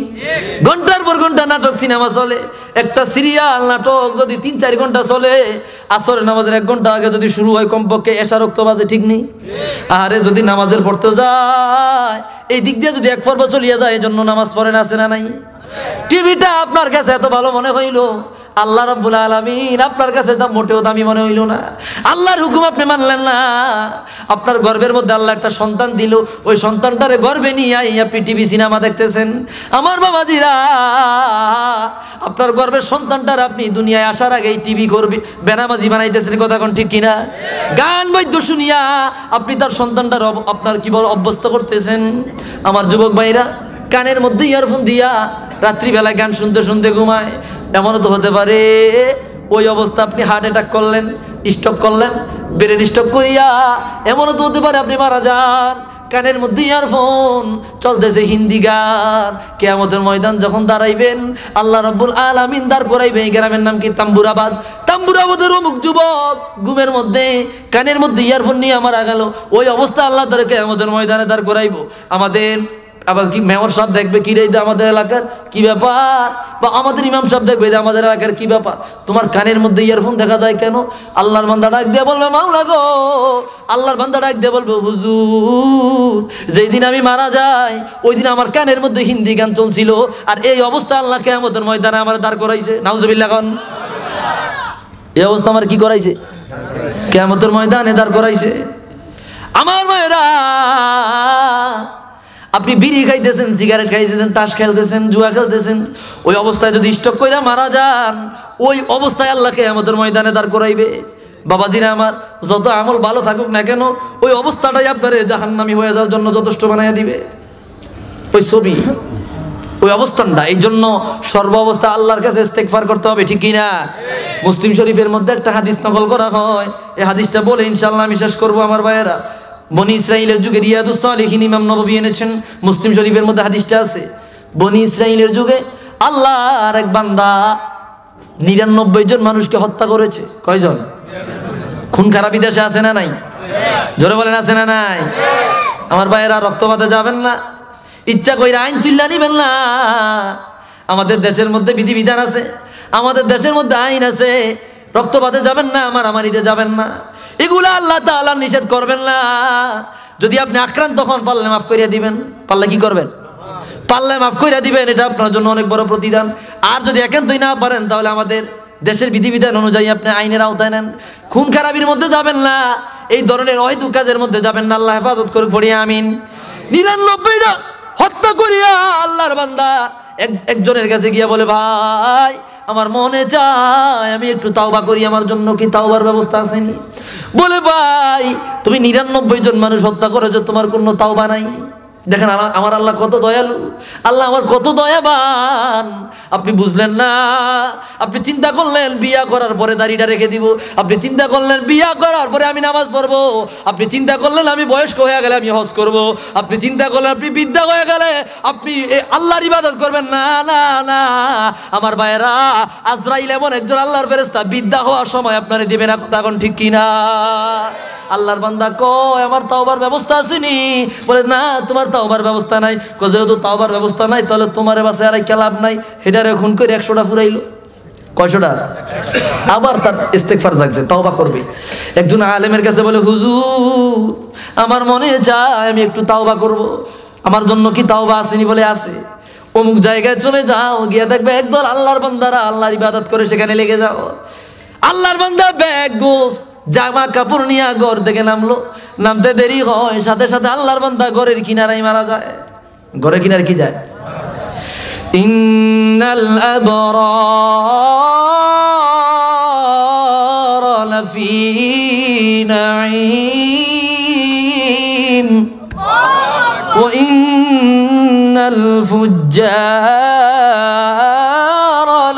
ঘন্টার পর ঘন্টা নাটক সিনেমা চলে একটা সিরিয়াল নাটক যদি তিন চার ঘন্টা চলে আসরের নামাজের এক ঘন্টা আগে যদি শুরু হয় কমপক্ষে রক্ত বাজে ঠিক নেই আরে যদি নামাজের পড়তে যায় এই দিক দিয়ে যদি এক পর্ব চলিয়া যায় এই জন্য নামাজ পড়ে না আসে না নাই টিভিটা আপনার কাছে এত ভালো মনে হইল আল্লাহ রব্বুল আলমিন আপনার কাছে তা মোটেও দামি মনে হইল না আল্লাহর হুকুম আপনি মানলেন না আপনার গর্বের মধ্যে আল্লাহ একটা সন্তান দিল ওই সন্তানটারে গর্বে নিয়ে আই আপনি টিভি সিনেমা দেখতেছেন আমার বাবাজিরা আপনার গর্বের সন্তানটার আপনি দুনিয়ায় আসার এই টিভি করবে বেনামাজি বানাইতেছেন কথা কোন ঠিক কিনা গান বৈদ্য শুনিয়া আপনি তার সন্তানটার আপনার কি বল অভ্যস্ত করতেছেন আমার যুবক ভাইরা কানের মধ্যে ইয়ারফোন দিয়া রাত্রিবেলায় গান শুনতে শুনতে ঘুমায় এমনও তো হতে পারে ওই অবস্থা আপনি হার্ট অ্যাটাক করলেন স্টক করলেন ব্রেন স্টক করিয়া এমনও তো হতে পারে আপনি মারা যান কানের মধ্যে ইয়ারফোন চলতেছে হিন্দি গান কেয়ামতের ময়দান যখন দাঁড়াইবেন আল্লাহ রব্বুল আমিন দাঁড় করাইবে এই গ্রামের নাম কি তাম্বুরাবাদ তাম্বুরাবাদের অমুক যুবক ঘুমের মধ্যে কানের মধ্যে ইয়ারফোন নিয়ে আমার আগালো ওই অবস্থা আল্লাহ তারা কেয়ামতের ময়দানে দাঁড় করাইব আমাদের আবার কি মেয়র সাহেব দেখবে কি রে আমাদের এলাকার কি ব্যাপার বা আমাদের ইমাম সাহেব দেখবে যে আমাদের এলাকার কি ব্যাপার তোমার কানের মধ্যে ইয়ারফোন দেখা যায় কেন আল্লাহর বান্দা ডাক দিয়ে বলবে মাওলা গো আল্লাহর বান্দা ডাক দিয়ে বলবে হুজুর যেই দিন আমি মারা যাই ওই দিন আমার কানের মধ্যে হিন্দি গান চলছিল আর এই অবস্থা আল্লাহ কেয়ামতের ময়দানে আমার দাঁড় করাইছে নাউজবিল্লা খান এই অবস্থা আমার কি করাইছে কেয়ামতের ময়দানে দাঁড় করাইছে আমার মায়েরা আপনি বিড়ি খাইতেছেন সিগারেট খাইতেছেন তাস খেলতেছেন জুয়া খেলতেছেন ওই অবস্থায় যদি স্টক করে মারা যান ওই অবস্থায় আল্লাহকে আমাদের ময়দানে দাঁড় করাইবে বাবাজিরা আমার যত আমল ভালো থাকুক না কেন ওই অবস্থাটাই আপনার জাহান্নামি হয়ে যাওয়ার জন্য যথেষ্ট বানাইয়া দিবে ওই ছবি ওই অবস্থানটা এই জন্য সর্ব অবস্থা আল্লাহর কাছে ইস্তেকফার করতে হবে ঠিক কিনা মুসলিম শরীফের মধ্যে একটা হাদিস নকল করা হয় এই হাদিসটা বলে ইনশাল্লাহ আমি শেষ করবো আমার ভাইয়েরা বনি ইসরাইলের যুগে রিয়াদুসালিহীন ইমাম নবী এনেছেন মুসলিম শরীফের মধ্যে হাদিসটা আছে বনি ইসরাইলের যুগে আল্লাহ আর এক বান্দা নিরানব্বই জন মানুষকে হত্যা করেছে কয়জন খুন খারাপ বিদেশে আছে না নাই জোরে বলেন আছে না নাই আমার ভাইয়েরা রক্তপাতে যাবেন না ইচ্ছা কইরা আইন তুল্লা নিবেন না আমাদের দেশের মধ্যে বিধিবিধান আছে আমাদের দেশের মধ্যে আইন আছে রক্তপাতে যাবেন না আমার আমার ঈদে যাবেন না এগুলা আল্লাহ তাআলা নিষেধ করবেন না যদি আপনি আক্রান্ত হন পারলে মাফ করিয়া দিবেন পারলে কি করবেন পারলে মাফ করিয়া দিবেন এটা আপনার জন্য অনেক বড় প্রতিদান আর যদি একান্তই না পারেন তাহলে আমাদের দেশের বিধিবিধান অনুযায়ী আপনি আইনের আওতায় নেন খুন খারাপির মধ্যে যাবেন না এই ধরনের অহেতু কাজের মধ্যে যাবেন না আল্লাহ হেফাজত করুক পড়ি আমিন নিরানব্বইটা হত্যা করিয়া আল্লাহর বান্দা একজনের কাছে গিয়া বলে ভাই আমার মনে যায় আমি একটু তাওবা করি আমার জন্য কি তাওবার ব্যবস্থা আসেনি বলে ভাই তুমি নিরানব্বই জন মানুষ হত্যা করেছো তোমার কোনো তাওবা নাই দেখেন আমার আল্লাহ কত দয়ালু আল্লাহ আমার কত দয়াবান আপনি বুঝলেন না আপনি চিন্তা করলেন বিয়া করার পরে দাড়িটা রেখে দিব আপনি চিন্তা করলেন বিয়া করার পরে আমি নামাজ পড়ব আপনি চিন্তা করলেন আমি বয়স্ক হয়ে গেলে আমি হজ করব। আপনি চিন্তা করলেন আপনি বিদ্যা হয়ে গেলে আপনি আল্লাহর ইবাদত করবেন না না না আমার ভাইয়েরা আজরাইল এমন একজন আল্লাহর ফেরেস্তা বিদ্যা হওয়ার সময় আপনারে দেবে না তখন ঠিক কিনা আল্লাহর বান্দা কয় আমার তাওবার ব্যবস্থা আসেনি বলে না তোমার তাওবার ব্যবস্থা নাই যেহেতু তাওবার ব্যবস্থা নাই তাহলে তোমার বাসায় আর কে লাভ নাই হেডারে খুন করে একশোটা ফুরাইলো কয়শোটা আবার তার ইস্তেকফার জাগছে তাওবা করবে একজন আলেমের কাছে বলে হুজুর আমার মনে চায় আমি একটু তাওবা করব। আমার জন্য কি তাওবা আসেনি বলে আসে অমুক জায়গায় চলে যাও গিয়ে দেখবে একদল আল্লাহর বান্দারা আল্লাহর ইবাদত করে সেখানে লেগে যাও আল্লাহর বান্দা ব্যাগ গোস জামা কাপড় নিয়ে ঘর থেকে নামলো নামতে দেরি হয় সাথে সাথে আল্লাহর বন্ধা ঘরের কিনারাই মারা যায় ঘরের কিনার কি যায় ইন্নাল আবরার লাফি নাঈম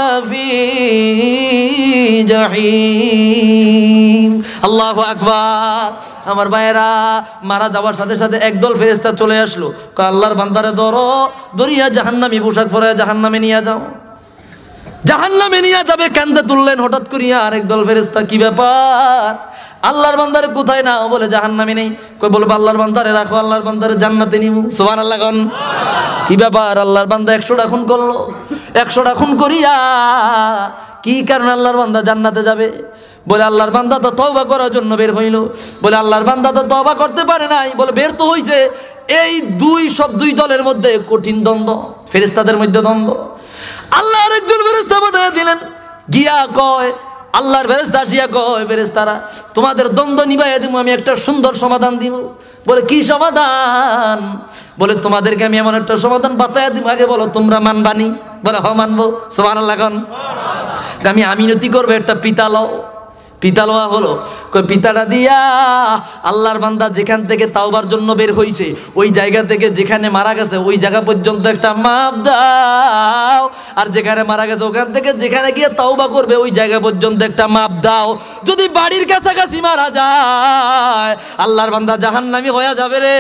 লাফি আমার ভাইয়েরা মারা যাওয়ার সাথে সাথে একদল ফেরেস্তা চলে আসলো আল্লাহর বান্দারে ধরো দরিয়া জাহান্নামি পোশাক পরে জাহান্নামে নিয়ে যাও জাহান্নামে নিয়ে যাবে কান্দে তুললেন হঠাৎ করিয়া আরেক দল ফেরেস্তা কি ব্যাপার আল্লাহর বান্দারে কোথায় না বলে জাহান্নামে নেই কই বলবো আল্লাহর বান্দারে রাখো আল্লাহর বান্দারে জান্নাতে নিব সোহান আল্লাহ কি ব্যাপার আল্লাহর বান্দা একশোটা খুন করলো একশোটা খুন করিয়া কি কারণ আল্লাহর বান্দা জান্নাতে যাবে বলে আল্লাহর বান্দা তো তওবা করার জন্য বের হইল বলে আল্লাহর বান্দা তো তওবা করতে পারে নাই বলে বের তো হইছে এই দুই সব দুই দলের মধ্যে কঠিন দ্বন্দ্ব ফেরেস্তাদের মধ্যে দ্বন্দ্ব আল্লাহ আরেকজন ফেরেশতা পাঠিয়ে দিলেন গিয়া কয় আল্লাহর ফেরেস্তা আসিয়া কয় ফেরেস্তারা তোমাদের দ্বন্দ্ব নিবাইয়া দিব আমি একটা সুন্দর সমাধান দিব বলে কি সমাধান বলে তোমাদেরকে আমি এমন একটা সমাধান বাতায়া দিব আগে বলো তোমরা মানবানি বলে হ হ্যাঁ, মানবো সোমান আমি আমিনতি করবো একটা পিতা লও পিতা লওয়া হলো কই পিতাটা দিয়া আল্লাহর বান্দা যেখান থেকে তাওবার জন্য বের হইছে ওই জায়গা থেকে যেখানে মারা গেছে ওই জায়গা পর্যন্ত একটা মাপ দাও আর যেখানে মারা গেছে ওখান থেকে যেখানে গিয়ে তাওবা করবে ওই জায়গা পর্যন্ত একটা মাপ দাও যদি বাড়ির কাছাকাছি মারা যায় আল্লাহর বান্দা জাহান্নামি হয়ে যাবে রে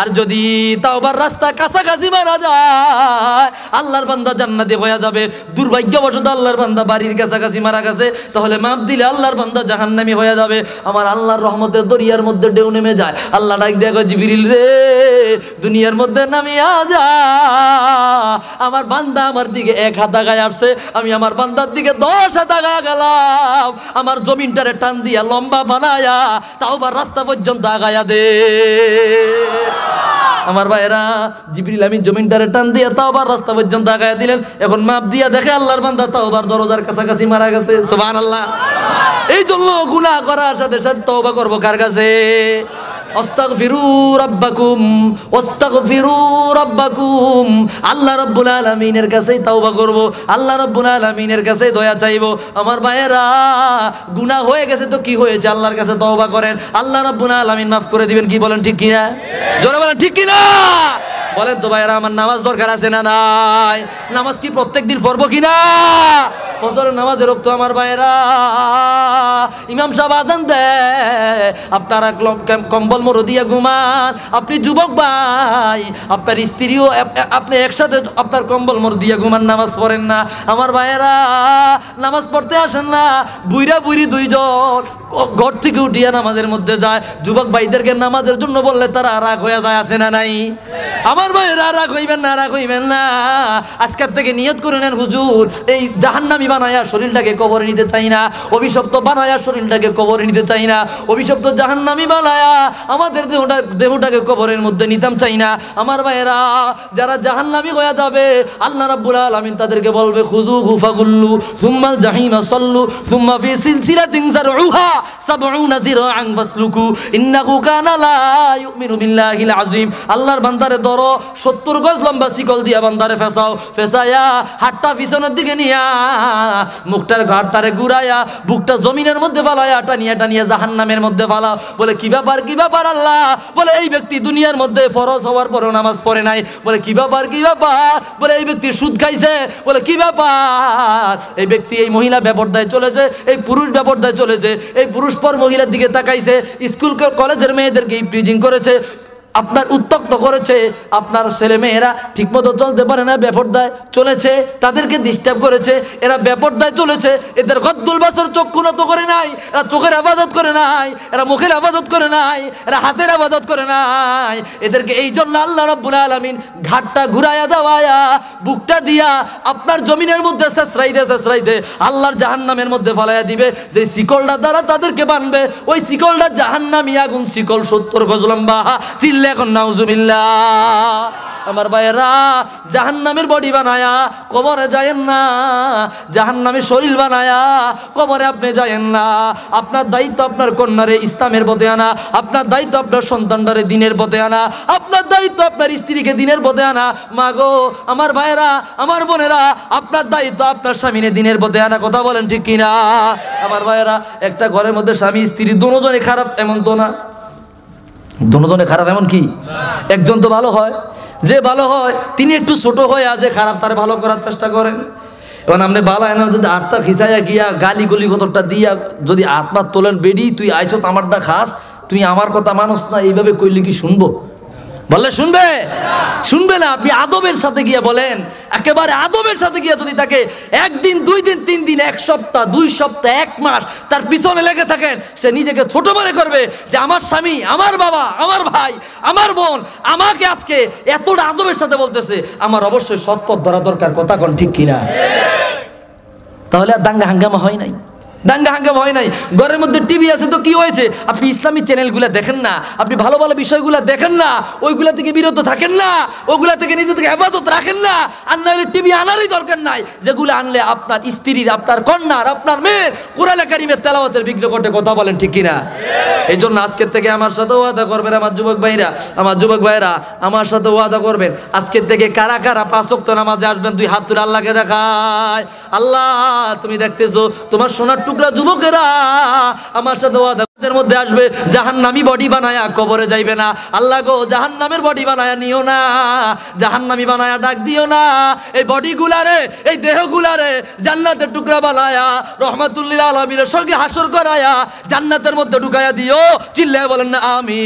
আর যদি তাওবার রাস্তা কাছাকাছি মারা যায় আল্লাহর বান্দা জান্নাতি হয়ে যাবে দুর্ভাগ্যবশত আল্লাহর বান্দা বাড়ির কাছাকাছি মারা গেছে তাহলে মাপ দিলে আল্লাহ আল্লাহর বান্দা জাহান্নামি হয়ে যাবে আমার আল্লাহর রহমতের দরিয়ার মধ্যে ডেউ নেমে যায় আল্লাহ ডাক দেখো জিবিরিল রে দুনিয়ার মধ্যে নামি আজা আমার বান্দা আমার দিকে এক হাত আগায় আসছে আমি আমার বান্দার দিকে দশ হাত আগায় গেলাম আমার জমিনটারে টান দিয়া লম্বা বানায়া তাও বা রাস্তা পর্যন্ত আগায়া দে আমার ভাইরা জিবরিল আমিন জমিনটারে টান দিয়ে তাওবার রাস্তা পর্যন্ত আগায় দিলেন এখন মাপ দিয়া দেখে আল্লাহর বান্দা তাওবার দরজার কাছাকাছি মারা গেছে সুবহানাল্লাহ এই জন্য গুনাহ করার সাথে সাথে তওবা করব কার কাছে আল্লাহ রব্বুল আলমিনের কাছেই তাওবা করব আল্লাহ রব্বুল আলমিনের কাছে দয়া চাইব আমার ভাইয়েরা গুণা হয়ে গেছে তো কি হয়েছে আল্লাহর কাছে তওবা করেন আল্লাহ রব্বুল আলমিন মাফ করে দিবেন কি বলেন ঠিক কিনা জোরে বলেন ঠিক কিনা বলেন তো ভাইরা আমার নামাজ দরকার আছে না নাই নামাজ কি প্রত্যেক দিন পড়বো কিনা ফজরের নামাজের রক্ত আমার ভাইয়েরা ইমাম সাহেব আজান দে আপনারা কম্বল জন্ম রদিয়া ঘুমান আপনি যুবক ভাই আপনার স্ত্রীও আপনি একসাথে আপনার কম্বল মরদিয়া ঘুমান নামাজ পড়েন না আমার ভাইয়েরা নামাজ পড়তে আসেন না বুইরা বুইরি দুইজন ঘর থেকে উঠিয়া নামাজের মধ্যে যায় যুবক ভাইদেরকে নামাজের জন্য বললে তারা রাগ হয়ে যায় আসে না নাই আমার ভাইয়েরা রাগ হইবেন না রাগ হইবেন না আজকের থেকে নিয়ত করে নেন হুজুর এই জাহান্নামি বানায়া শরীরটাকে কবরে নিতে চাই না অভিশপ্ত বানায়া শরীরটাকে কবরে নিতে চাই না অভিশপ্ত জাহান্নামি বানায়া আমাদের দেহটা দেহটাকে কবরের মধ্যে নিতাম চাই না আমার ভাইয়েরা যারা জাহান্নামি হয়ে যাবে আল্লাহ রাব্বুল আলামিন তাদেরকে বলবে খুদু গুফাগুল্লু সুম্মা জাহিমা সল্লু সুম্মা ফি সিলসিলাতিন যারউহা 70 জিরআন ফাসলুকু ইন্নাহু কানা লা ইউমিনু বিল্লাহিল আযীম আল্লাহর বান্দারে ধরো 70 গজ লম্বা শিকল দিয়া বান্দারে ফেসাও ফেসায়া হাতটা পিছনের দিকে নিয়া মুখটার ঘাটটারে ঘুরায়া বুকটা জমিনের মধ্যে ফালায়া টানিয়া টানিয়া জাহান্নামের মধ্যে ফালা বলে কি ব্যাপার কি ব্যাপার আমার আল্লাহ বলে এই ব্যক্তি দুনিয়ার মধ্যে ফরজ হওয়ার পরেও নামাজ পড়ে নাই বলে কি ব্যাপার কি ব্যাপার বলে এই ব্যক্তি সুদ খাইছে বলে কি ব্যাপার এই ব্যক্তি এই মহিলা ব্যবর্দায় চলেছে এই পুরুষ ব্যবর্দায় চলেছে এই পুরুষ পর মহিলার দিকে তাকাইছে স্কুল কলেজের মেয়েদেরকে ইপ্রিজিং করেছে আপনার উত্তক্ত করেছে আপনার ছেলেমেয়েরা ঠিকমতো চলতে পারে না ব্যাপারদায় চলেছে তাদেরকে ডিস্টার্ব করেছে এরা ব্যাপারদায় চলেছে এদের গদ্দুল বাসর চোখ উন্নত করে নাই এরা চোখের আবাদত করে নাই এরা মুখের আবাদত করে নাই এরা হাতের আবাদত করে নাই এদেরকে এই জন্য আল্লাহ রব্বুল আলমিন ঘাটটা ঘুরাইয়া দেওয়ায়া বুকটা দিয়া আপনার জমিনের মধ্যে শেষরাইতে শেষরাইতে আল্লাহর জাহান্নামের মধ্যে ফলাইয়া দিবে যে শিকলটা দ্বারা তাদেরকে বানবে ওই শিকলটা জাহান্নামি আগুন শিকল সত্তর গজলম্বা চিল্লা নাউজুবিল্লা এখন নাউজুবিল্লা আমার ভাইয়েরা জাহান নামের বডি বানায়া কবরে যায়েন না জাহান নামে শরীর বানায়া কবরে আপনি যায়েন না আপনার দায়িত্ব আপনার কন্যারে ইসলামের পথে আনা আপনার দায়িত্ব আপনার সন্তানটারে দিনের পথে আনা আপনার দায়িত্ব আপনার স্ত্রীকে দিনের পথে আনা মা গো আমার ভাইয়েরা আমার বোনেরা আপনার দায়িত্ব আপনার স্বামীনে দিনের পথে আনা কথা বলেন ঠিক কিনা আমার ভাইয়েরা একটা ঘরের মধ্যে স্বামী স্ত্রী দুজনে খারাপ এমন তো না দুজনে খারাপ এমন কি একজন তো ভালো হয় যে ভালো হয় তিনি একটু ছোট হয়ে আছে খারাপ তার ভালো করার চেষ্টা করেন এবং আপনি বালা এনে যদি আটটা খিসাইয়া গিয়া গালি গলি কতটা দিয়া যদি আত্মার তোলেন বেডি তুই আইসত আমারটা খাস তুই আমার কথা মানুষ না এইভাবে কইলে কি শুনবো বললে শুনবে শুনবে না আপনি আদবের সাথে গিয়ে বলেন একেবারে আদবের সাথে গিয়ে যদি তাকে একদিন দুই দিন তিন দিন এক সপ্তাহ দুই সপ্তাহ এক মাস তার পিছনে লেগে থাকেন সে নিজেকে ছোট মনে করবে যে আমার স্বামী আমার বাবা আমার ভাই আমার বোন আমাকে আজকে এতটা আদবের সাথে বলতেছে আমার অবশ্যই সৎপথ ধরা দরকার কথা কোন ঠিক কিনা তাহলে আর দাঙ্গা হাঙ্গামা হয় নাই দাঙ্গা হাঙ্গা ভয় নাই ঘরের মধ্যে টিভি আছে তো কি হয়েছে আপনি ইসলামী চ্যানেলগুলো দেখেন না আপনি ভালো ভালো বিষয়গুলো দেখেন না ওইগুলা থেকে বিরত থাকেন না ওগুলা থেকে নিজে থেকে হেফাজত রাখেন না আর না হলে টিভি আনারই দরকার নাই যেগুলো আনলে আপনার স্ত্রীর আপনার কন্যার আপনার মেয়ের কোরআলা কারিমের তেলাওয়াতের বিঘ্ন ঘটে কথা বলেন ঠিক কিনা এই জন্য আজকের থেকে আমার সাথে ওয়াদা করবেন আমার যুবক ভাইরা আমার যুবক ভাইরা আমার সাথে ওয়াদা করবেন আজকের থেকে কারা কারা পাঁচক্ত নামাজে আসবেন দুই হাত তুলে আল্লাহকে দেখায় আল্লাহ তুমি দেখতেছো তোমার সোনার টুকরা যুবকেরা আমার সাথে ওয়াদার মধ্যে আসবে জাহান নামি বডি বানায়া কবরে যাইবে না আল্লাহ গো জাহান নামের বডি বানায়া নিও না জাহান নামি বানায়া ডাক দিও না এই বডি গুলারে এই দেহ গুলারে জান্নাতের টুকরা বানায়া রহমাতুল্লিল আলমীর সঙ্গে হাসর করায়া জান্নাতের মধ্যে ঢুকাইয়া দিও চিল্লাই বলেন না আমি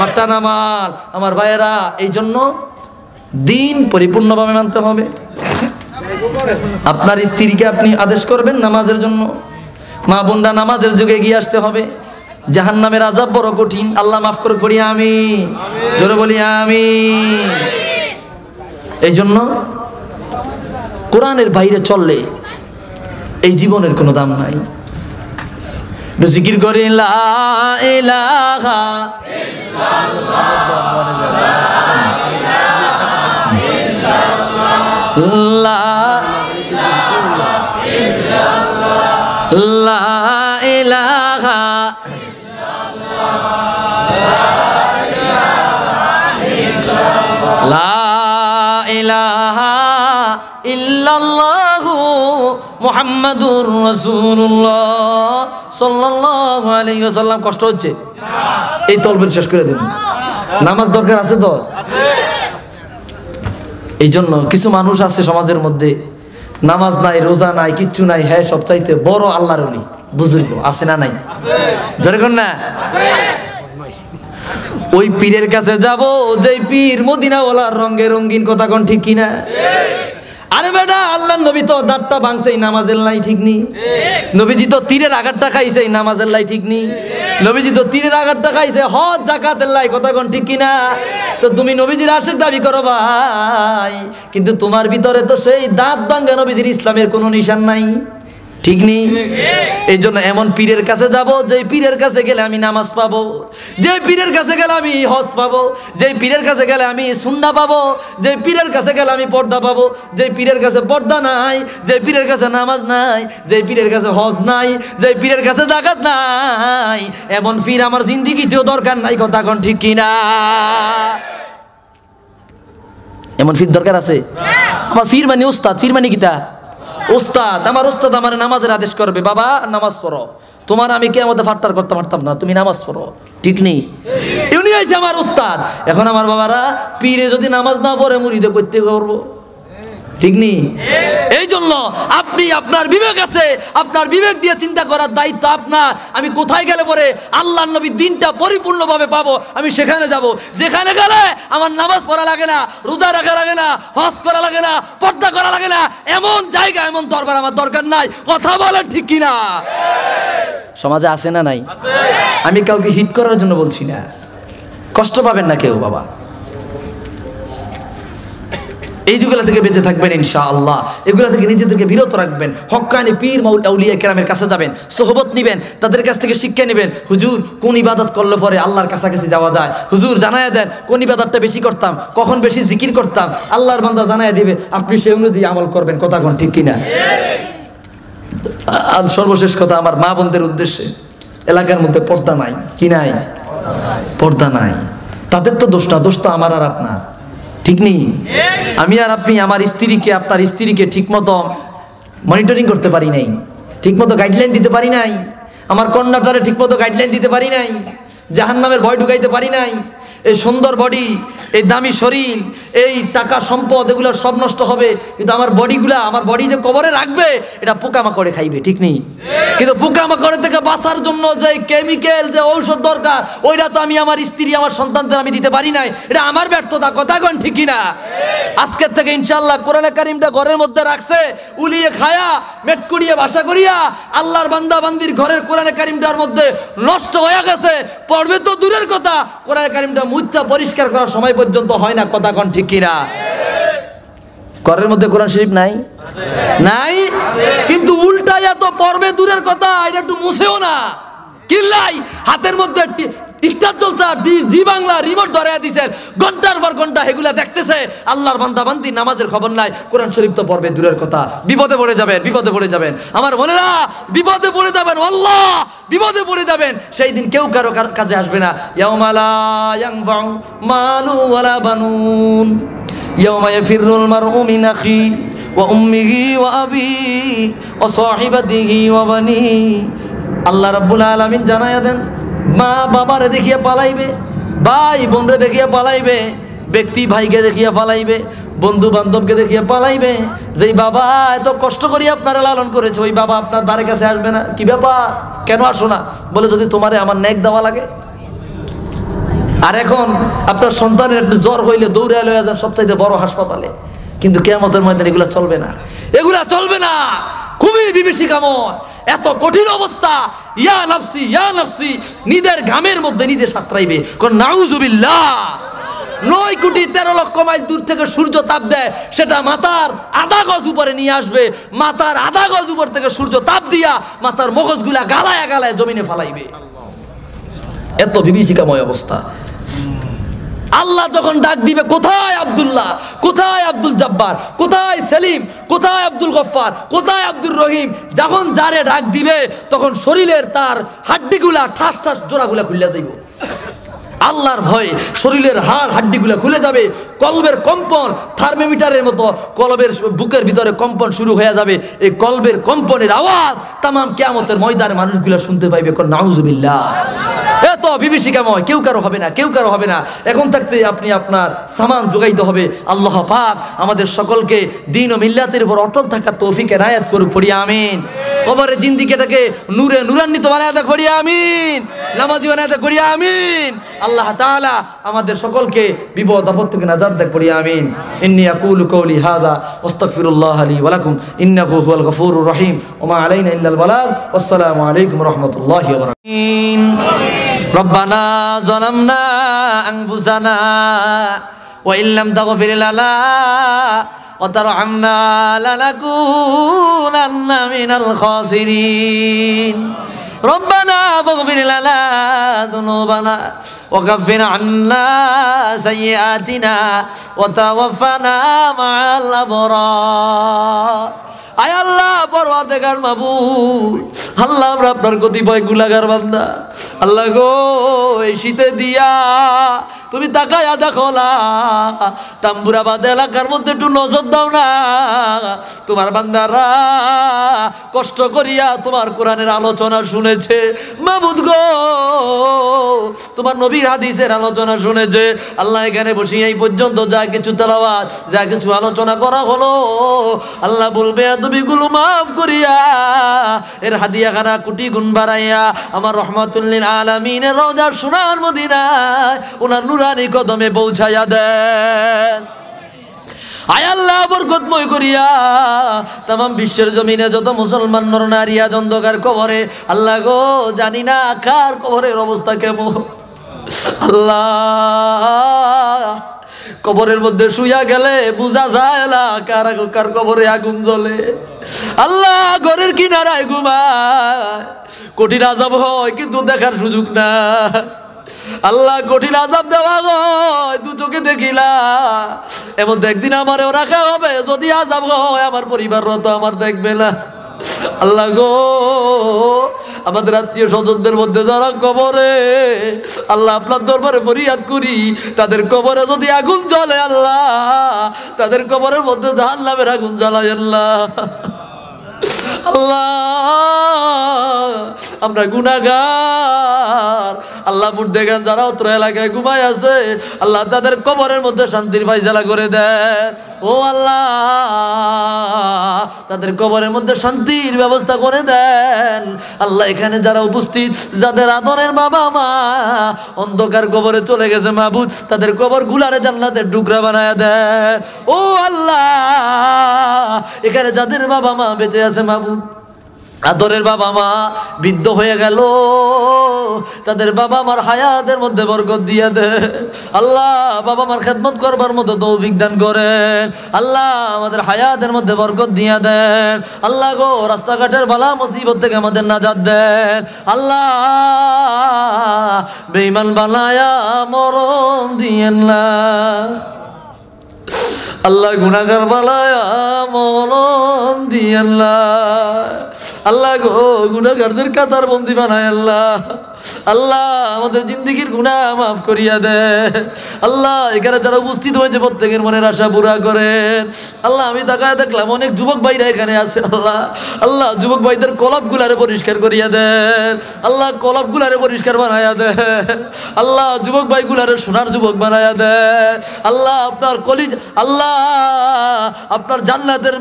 হট্টানামাল আমার ভাইয়েরা এই জন্য দিন পরিপূর্ণভাবে মানতে হবে আপনার স্ত্রীকে আপনি আদেশ করবেন নামাজের জন্য মা বোনরা নামাজের যুগে এগিয়ে আসতে হবে জাহান নামের আজাব বড় কঠিন আল্লাহ মাফ করে পড়ি আমি জোরে বলি আমি এই জন্য কোরআনের বাইরে চললে এই জীবনের কোনো দাম নাই জিকির করে লা লা ইলাহা লা ইলাহা ইল্লাল্লাহু মুহাম্মাদুর রাসূলুল্লাহ সাল্লাল্লাহু আলাইহি ওয়াসাল্লাম কষ্ট হচ্ছে এই তলবের শেষ করে দিন নামাজ দরকার আছে তো আছে এই জন্য কিছু মানুষ আছে সমাজের মধ্যে নামাজ নাই রোজা নাই কিচ্ছু নাই হ্যাঁ সব চাইতে বড় আল্লাহর অলি বুজুর্গ আছে না নাই যেরকম না ওই পীরের কাছে যাব যে পীর মদিনাওয়ালার রঙে রঙিন কথা কোন ঠিক কিনা আরে বেটা আল্লাহ নবী তো দাঁতটা ভাঙছে নামাজের লাই ঠিক নি নবীজি তো তীরের আঘাতটা খাইছে নামাজের লাই ঠিক নি নবীজি তো তীরের আঘাতটা খাইছে হ জাকাতের লাই কথা কোন ঠিক কিনা তো তুমি নবীজির আশের দাবি করো ভাই কিন্তু তোমার ভিতরে তো সেই দাঁত ভাঙ্গা নবীজির ইসলামের কোনো নিশান নাই ঠিক নেই এই জন্য এমন পীরের কাছে যাব যে পীরের কাছে গেলে আমি নামাজ পাবো যে পীরের কাছে গেলে আমি হজ পাবো যে পীরের কাছে গেলে আমি সুন্না পাবো যে পীরের কাছে গেলে আমি পর্দা পাবো যে পীরের কাছে পর্দা নাই যে পীরের কাছে নামাজ নাই যে পীরের কাছে হজ নাই যে পীরের কাছে জাকাত নাই এমন পীর আমার জিন্দিগিতেও দরকার নাই কথা কোন ঠিক কিনা এমন ফির দরকার আছে হ্যাঁ। আমার ফির মানে উস্তাদ ফির মানে কিতা উস্তাদ আমার উস্তাদ আমার নামাজের আদেশ করবে বাবা নামাজ পড়ো তোমার আমি কে আমাদের ফাট্টার করতে পারতাম না তুমি নামাজ পড়ো ঠিক নেই ইউনি হয়েছে আমার উস্তাদ এখন আমার বাবারা পীরে যদি নামাজ না পড়ে মুড়িতে করতে পারবো ঠিক নেই এই জন্য আপনি আপনার বিবেক আছে আপনার বিবেক দিয়ে চিন্তা করার দায়িত্ব আপনার আমি কোথায় গেলে পরে আল্লাহ নবীর দিনটা পরিপূর্ণভাবে পাবো আমি সেখানে যাব। যেখানে গেলে আমার নামাজ পড়া লাগে না রোজা রাখা লাগে না হজ করা লাগে না পর্দা করা লাগে না এমন জায়গা এমন দরবার আমার দরকার নাই কথা বলেন ঠিক কিনা সমাজে আছে না নাই আমি কাউকে হিট করার জন্য বলছি না কষ্ট পাবেন না কেউ বাবা এই যুগুলা থেকে বেঁচে থাকবেন ইনশা আল্লাহ এগুলা থেকে নিজেদেরকে বিরত রাখবেন হকানি পীর মাউল আউলিয়া কেরামের কাছে যাবেন সোহবত নেবেন তাদের কাছ থেকে শিক্ষা নেবেন হুজুর কোন ইবাদত করলে পরে আল্লাহর কাছাকাছি যাওয়া যায় হুজুর জানায় দেন কোন ইবাদতটা বেশি করতাম কখন বেশি জিকির করতাম আল্লাহর বান্দা জানায় দিবে আপনি সে অনুযায়ী আমল করবেন কথা কোন ঠিক কিনা আর সর্বশেষ কথা আমার মা বোনদের উদ্দেশ্যে এলাকার মধ্যে পর্দা নাই কি নাই পর্দা নাই তাদের তো দোষটা না দোষ তো আমার আর আপনার ঠিক নেই আমি আর আপনি আমার স্ত্রীকে আপনার স্ত্রীকে ঠিকমতো মনিটরিং করতে পারি নাই ঠিকমতো গাইডলাইন দিতে পারি নাই আমার কন্ডাক্টরে ঠিকমতো গাইডলাইন দিতে পারি নাই জাহান্নামের ভয় ঢুকাইতে পারি নাই এই সুন্দর বডি এই দামি শরীর এই টাকা সম্পদ এগুলো সব নষ্ট হবে কিন্তু আমার বডিগুলা আমার বডি যে কবরে রাখবে এটা পোকামাকড়ে খাইবে ঠিক নেই কিন্তু পোকামাকড়ে থেকে বাঁচার জন্য যে কেমিক্যাল যে ঔষধ দরকার ওইটা তো আমি আমার স্ত্রী আমার সন্তানদের আমি দিতে পারি নাই এটা আমার ব্যর্থতা কথা কন ঠিকই না আজকের থেকে ইনশাল্লাহ কোরআনে কারিমটা ঘরের মধ্যে রাখছে উলিয়ে খায়া মেটকুড়িয়ে বাসা করিয়া আল্লাহর বান্দা বান্দির ঘরের কোরআনে কারিমটার মধ্যে নষ্ট হয়ে গেছে পড়বে তো দূরের কথা কোরআনে কারিমটা মুচ্ছা পরিষ্কার করার সময় পর্যন্ত হয় না কথা কন ঠিক কিনা ঘরের মধ্যে কোরআন শরীফ নাই নাই কিন্তু উল্টা এত পর্বে দূরের কথা এটা একটু মুছেও না কিল্লাই হাতের মধ্যে স্টার জলসার জি বাংলা রিমোট ধরাইয়া দিছেন ঘন্টার পর ঘন্টা হেগুলা দেখতেছে আল্লাহর বান্দাবান্দি নামাজের খবর নাই কোরআন শরীফ তো পড়বে দূরের কথা বিপদে পড়ে যাবেন বিপদে পড়ে যাবেন আমার বোনেরা বিপদে পড়ে যাবেন আল্লাহ বিপদে পড়ে যাবেন সেই দিন কেউ কারো কাজে আসবে না মালু বানুন আল্লাহ রাব্বুল আলামিন জানায়া দেন মা বাবারে দেখিয়া পালাইবে ভাই বোনরে দেখিয়া পালাইবে ব্যক্তি ভাইকে দেখিয়া পালাইবে বন্ধু বান্ধবকে দেখিয়া পালাইবে যে বাবা এত কষ্ট করি আপনারা লালন করেছে ওই বাবা আপনার দ্বারের কাছে আসবে না কি ব্যাপার কেন আসো না বলে যদি তোমারে আমার নেক দেওয়া লাগে আর এখন আপনার সন্তানের একটু জ্বর হইলে দৌড়ে লয়ে যান সবচাইতে বড় হাসপাতালে কিন্তু কেমতের ময়দান এগুলা চলবে না এগুলা চলবে না খুবই বিভীষিকাময় এত কঠিন অবস্থা ইয়া নাফসি ইয়া নাফসি নিজের ঘামের মধ্যে নিজে সাঁতরাইবে নাউজুবিল্লাহ নয় কোটি তেরো লক্ষ মাইল দূর থেকে সূর্য তাপ দেয় সেটা মাথার আধা গজ উপরে নিয়ে আসবে মাথার আধা গজ উপর থেকে সূর্য তাপ দিয়া মাথার মগজগুলা গালায় গালায় জমিনে ফালাইবে এত বিভীষিকাময় অবস্থা আল্লাহ যখন ডাক দিবে কোথায় আবদুল্লাহ কোথায় আব্দুল জব্বার কোথায় সেলিম কোথায় আব্দুল গফ্ফার কোথায় আব্দুর রহিম যখন যারে ডাক দিবে তখন শরীরের তার হাড্ডিগুলা ঠাস ঠাস জোড়াগুলা খুলিয়া যাইব আল্লাহর ভয়ে শরীরের হাড় হাড্ডিগুলো খুলে যাবে কলবের কম্পন থার্মোমিটারের মতো কলবের বুকের ভিতরে কম্পন শুরু হয়ে যাবে এই কলবের কম্পনের আওয়াজ তামাম কেয়ামতের ময়দানে মানুষগুলো শুনতে পাইবে নাউজুবিল্লা এত বিভীষিকাময় কেউ কারো হবে না কেউ কারো হবে না এখন থাকতে আপনি আপনার সামান যোগাইতে হবে আল্লাহ পাক আমাদের সকলকে দিন ও মিল্লাতের উপর অটল থাকা তৌফিকে রায়াত করুক ফড়িয়া আমিন কবরের জিন্দিকে এটাকে নূরে নূরান্বিত বানায় করিয়া আমিন নামাজি বানায় করিয়া আমিন আল্লাহ তালা আমাদের সকলকে বিপদ আপদ থেকে নাজাদ দেখ পড়ি আমিন ইন্নি আকুল কৌলি হাদা ওস্তাকফিরুল্লাহ আলী ওয়ালাকুম ইন্নাকু হুয়াল গফুর রহিম ওমা আলাইনা ইল্লাল বালাগ আসসালামু আলাইকুম রহমতুল্লাহি ওয়া বারাকাতুহু রব্বানা যালামনা আনফুসানা ওয়া ইল্লাম তাগফির লানা وترحمنا لنكونن من الخاسرين ربنا فاغفر لنا ذنوبنا وكفر عنا سيئاتنا وتوفنا مع الأبرار আয় আল্লাহ বড় দেখার মাবু আল্লাহ আমরা আপনার কতিপয় গুলাগার বান্দা আল্লাহ গো এই শীতে দিয়া তুমি তাকায়া দেখো না তাম্বুরাবাদ এলাকার মধ্যে একটু নজর দাও না তোমার বান্দারা কষ্ট করিয়া তোমার কোরআনের আলোচনা শুনেছে মাবুদ গো তোমার নবীর হাদিসের আলোচনা শুনেছে আল্লাহ এখানে বসি এই পর্যন্ত যা কিছু তেলাওয়াত যা কিছু আলোচনা করা হলো আল্লাহ বলবে এত গুলো মাফ করিয়া এর হাদিয়া খানা কোটি গুণ বাড়াইয়া আমার রহমতুল্লিন আলমিন রওজা সোনার মদিনায় ওনার নুরানি কদমে পৌঁছাইয়া দেন আয়াল্লাহ বরকতময় করিয়া তাম বিশ্বের জমিনে যত মুসলমান নর নারিয়া জন্দকার কবরে আল্লাহ গো জানি না কার কবরের অবস্থা কেমন আল্লাহ কবরের মধ্যে শুয়া গেলে বুঝা যায় না কার কার কবরে আগুন জ্বলে আল্লাহ ঘরের কিনারায় ঘুমায় কঠিন আজাব হয় কিন্তু দেখার সুযোগ না আল্লাহ কঠিন আজাব দেওয়া হয় দু চোখে দেখিলা এমন একদিন আমারও রাখা হবে যদি আজাব হয় আমার পরিবার রত আমার দেখবে না আল্লাহ গো আমাদের আত্মীয় স্বজনদের মধ্যে যারা কবরে আল্লাহ আপনার দরবারে ফরিয়াদ করি তাদের কবরে যদি আগুন জ্বলে আল্লাহ তাদের কবরের মধ্যে যা আল্লাহের আগুন জ্বালায় আল্লাহ আল্লাহ আমরা গুণাগার আল্লাহ দেখেন যারা অত্র এলাকায় ঘুমায় আছে আল্লাহ তাদের কবরের মধ্যে শান্তির ফাইজালা করে দেন ও আল্লাহ তাদের কবরের মধ্যে শান্তির ব্যবস্থা করে দেন আল্লাহ এখানে যারা উপস্থিত যাদের আদরের বাবা মা অন্ধকার কবরে চলে গেছে মাহবুদ তাদের কবর গুলারে জান্নাতের টুকরা বানায় দেন ও আল্লাহ এখানে যাদের বাবা মা বেঁচে আছে মাহবুদ আদরের বাবা মা বৃদ্ধ হয়ে গেল তাদের বাবা মার হায়াতের মধ্যে বরকত দিয়া দে আল্লাহ বাবা মার খেদমত করবার মতো তৌফিক দান করেন আল্লাহ আমাদের হায়াতের মধ্যে বরকত দিয়া দেন আল্লাহ গো রাস্তাঘাটের বালা মুসিবত থেকে আমাদের নাজাদ দেন আল্লাহ বেইমান বানায়া মরণ দিয়েন না আল্লাহ গুণাগার বালায় মরণ দিয়ে আল্লাহ আল্লাহ গো গুণাগারদের কাতার বন্দি বানায় আল্লাহ আল্লাহ আমাদের জিন্দিগির গুণা মাফ করিয়া দে আল্লাহ এখানে যারা উপস্থিত হয়েছে প্রত্যেকের মনের আশা পুরা করেন আল্লাহ আমি তাকায় দেখলাম অনেক যুবক ভাইরা এখানে আছে আল্লাহ আল্লাহ যুবক ভাইদের গুলারে পরিষ্কার করিয়া দেন আল্লাহ গুলারে পরিষ্কার বানায়া দে আল্লাহ যুবক গুলারে সোনার যুবক বানায়া দে আল্লাহ আপনার কলিজ আল্লাহ আপনার জান্নাতের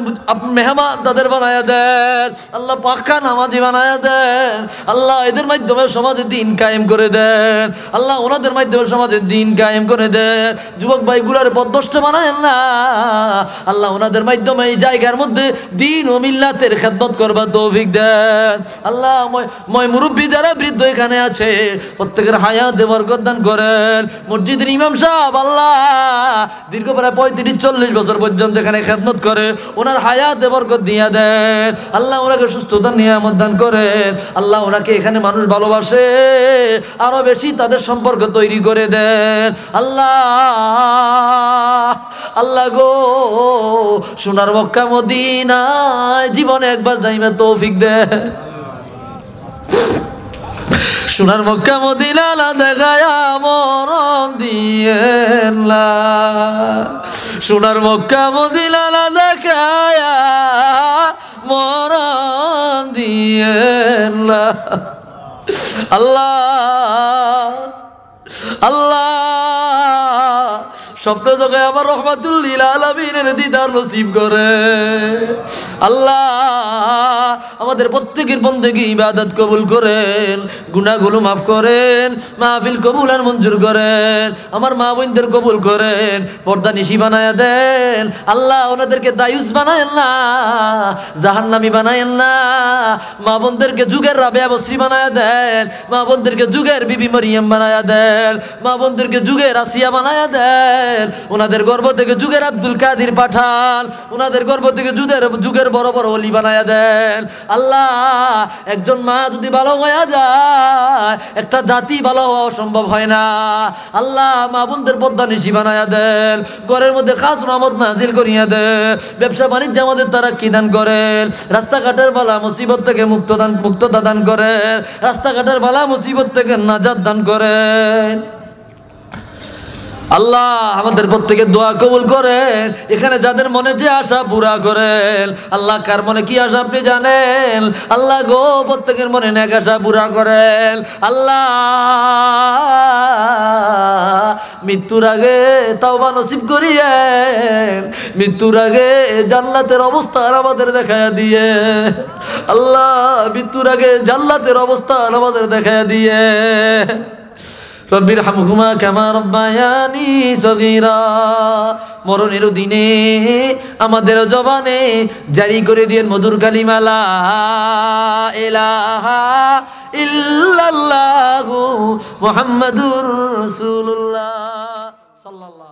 মেহমান তাদের বানায় দেন আল্লাহ পাক্কা নামাজি বানায় দেন আল্লাহ এদের মাধ্যমে সমাজে দিন কায়েম করে দেন আল্লাহ ওনাদের মাধ্যমে সমাজে দিন কায়েম করে দেন যুবক ভাইগুলার পদ্মষ্ট বানায় না আল্লাহ ওনাদের মাধ্যমে এই জায়গার মধ্যে দিন ও মিল্লাতের খেদমত করবার তৌফিক দেন আল্লাহ ময় মুরব্বী যারা বৃদ্ধ এখানে আছে প্রত্যেকের দেবর গদান করেন মসজিদের ইমাম সাহেব আল্লাহ দীর্ঘ প্রায় তিনি চল্লিশ বছর পর্যন্ত এখানে খেদমত করে ওনার হায়াত বরকত দিয়া দেন আল্লাহ ওনাকে সুস্থতা নিয়ে মতদান করেন আল্লাহ ওনাকে এখানে মানুষ ভালোবাসে আরও বেশি তাদের সম্পর্ক তৈরি করে দেন আল্লাহ আল্লাহ গো সোনার মক্কা মদিনায় জীবনে একবার যাইবে তৌফিক দেন সোনার মক্কা মদিনা দেখায়া মরণ দিয়ে সোনার মক্কা মদিনা দেখায়া মরণ দিয়ে আল্লাহ আল্লাহ স্বপ্ন জগায় আমার রহমাতুল্লিল আলমিনের দিদার নসিব করে আল্লাহ আমাদের প্রত্যেকের বন্ধেকে ইবাদত কবুল করেন গুণাগুলো মাফ করেন মাহফিল কবুল আর মঞ্জুর করেন আমার মা বোনদের কবুল করেন পর্দা নিশি বানায় দেন আল্লাহ ওনাদেরকে দায়ুস বানায়েন না জাহান্নামি বানায়েন না মা বোনদেরকে যুগের রাবে আবশ্রী বানায় দেন মা বোনদেরকে যুগের বিবি মরিয়াম বানায় দেন মা বোনদেরকে যুগের রাশিয়া বানায় দেন পাঠালেন ওনাদের গর্ব থেকে যুগের আব্দুল কাদির পাঠান ওনাদের গর্ব থেকে যুগের যুগের বড় বড় অলি বানায় দেন আল্লাহ একজন মা যদি ভালো হয়ে যায় একটা জাতি ভালো হওয়া অসম্ভব হয় না আল্লাহ মা বোনদের পদ্মা নিশি বানায় দেন ঘরের মধ্যে খাস রহমত নাজিল করিয়া দেন ব্যবসা বাণিজ্য আমাদের তারা কি দান করেন রাস্তাঘাটের বালা মুসিবত থেকে মুক্ত দান মুক্ততা দান করেন রাস্তাঘাটের বালা মুসিবত থেকে নাজাদ দান করেন আল্লাহ আমাদের প্রত্যেকে দোয়া কবুল করেন এখানে যাদের মনে যে আশা পুরা করেন আল্লাহ কার মনে কি আশা আপনি জানেন আল্লাহ গো প্রত্যেকের মনে নাক আশা পুরা করেন আল্লাহ মৃত্যুর আগে তাওবা নসিব করিয়েন মৃত্যুর আগে জান্নাতের অবস্থা আমাদের দেখা দিয়ে আল্লাহ মৃত্যুর আগে জান্নাতের অবস্থা আমাদের দেখা দিয়ে রব্বির হামহুমা কামা রব্বায়ানি সগিরা মরণের দিনে আমাদের জবানে জারি করে দিয়ে মধুর কালিমালা এলাহা ইল্লাল্লাহু মুহাম্মাদুর রাসূলুল্লাহ সাল্লাল্লাহু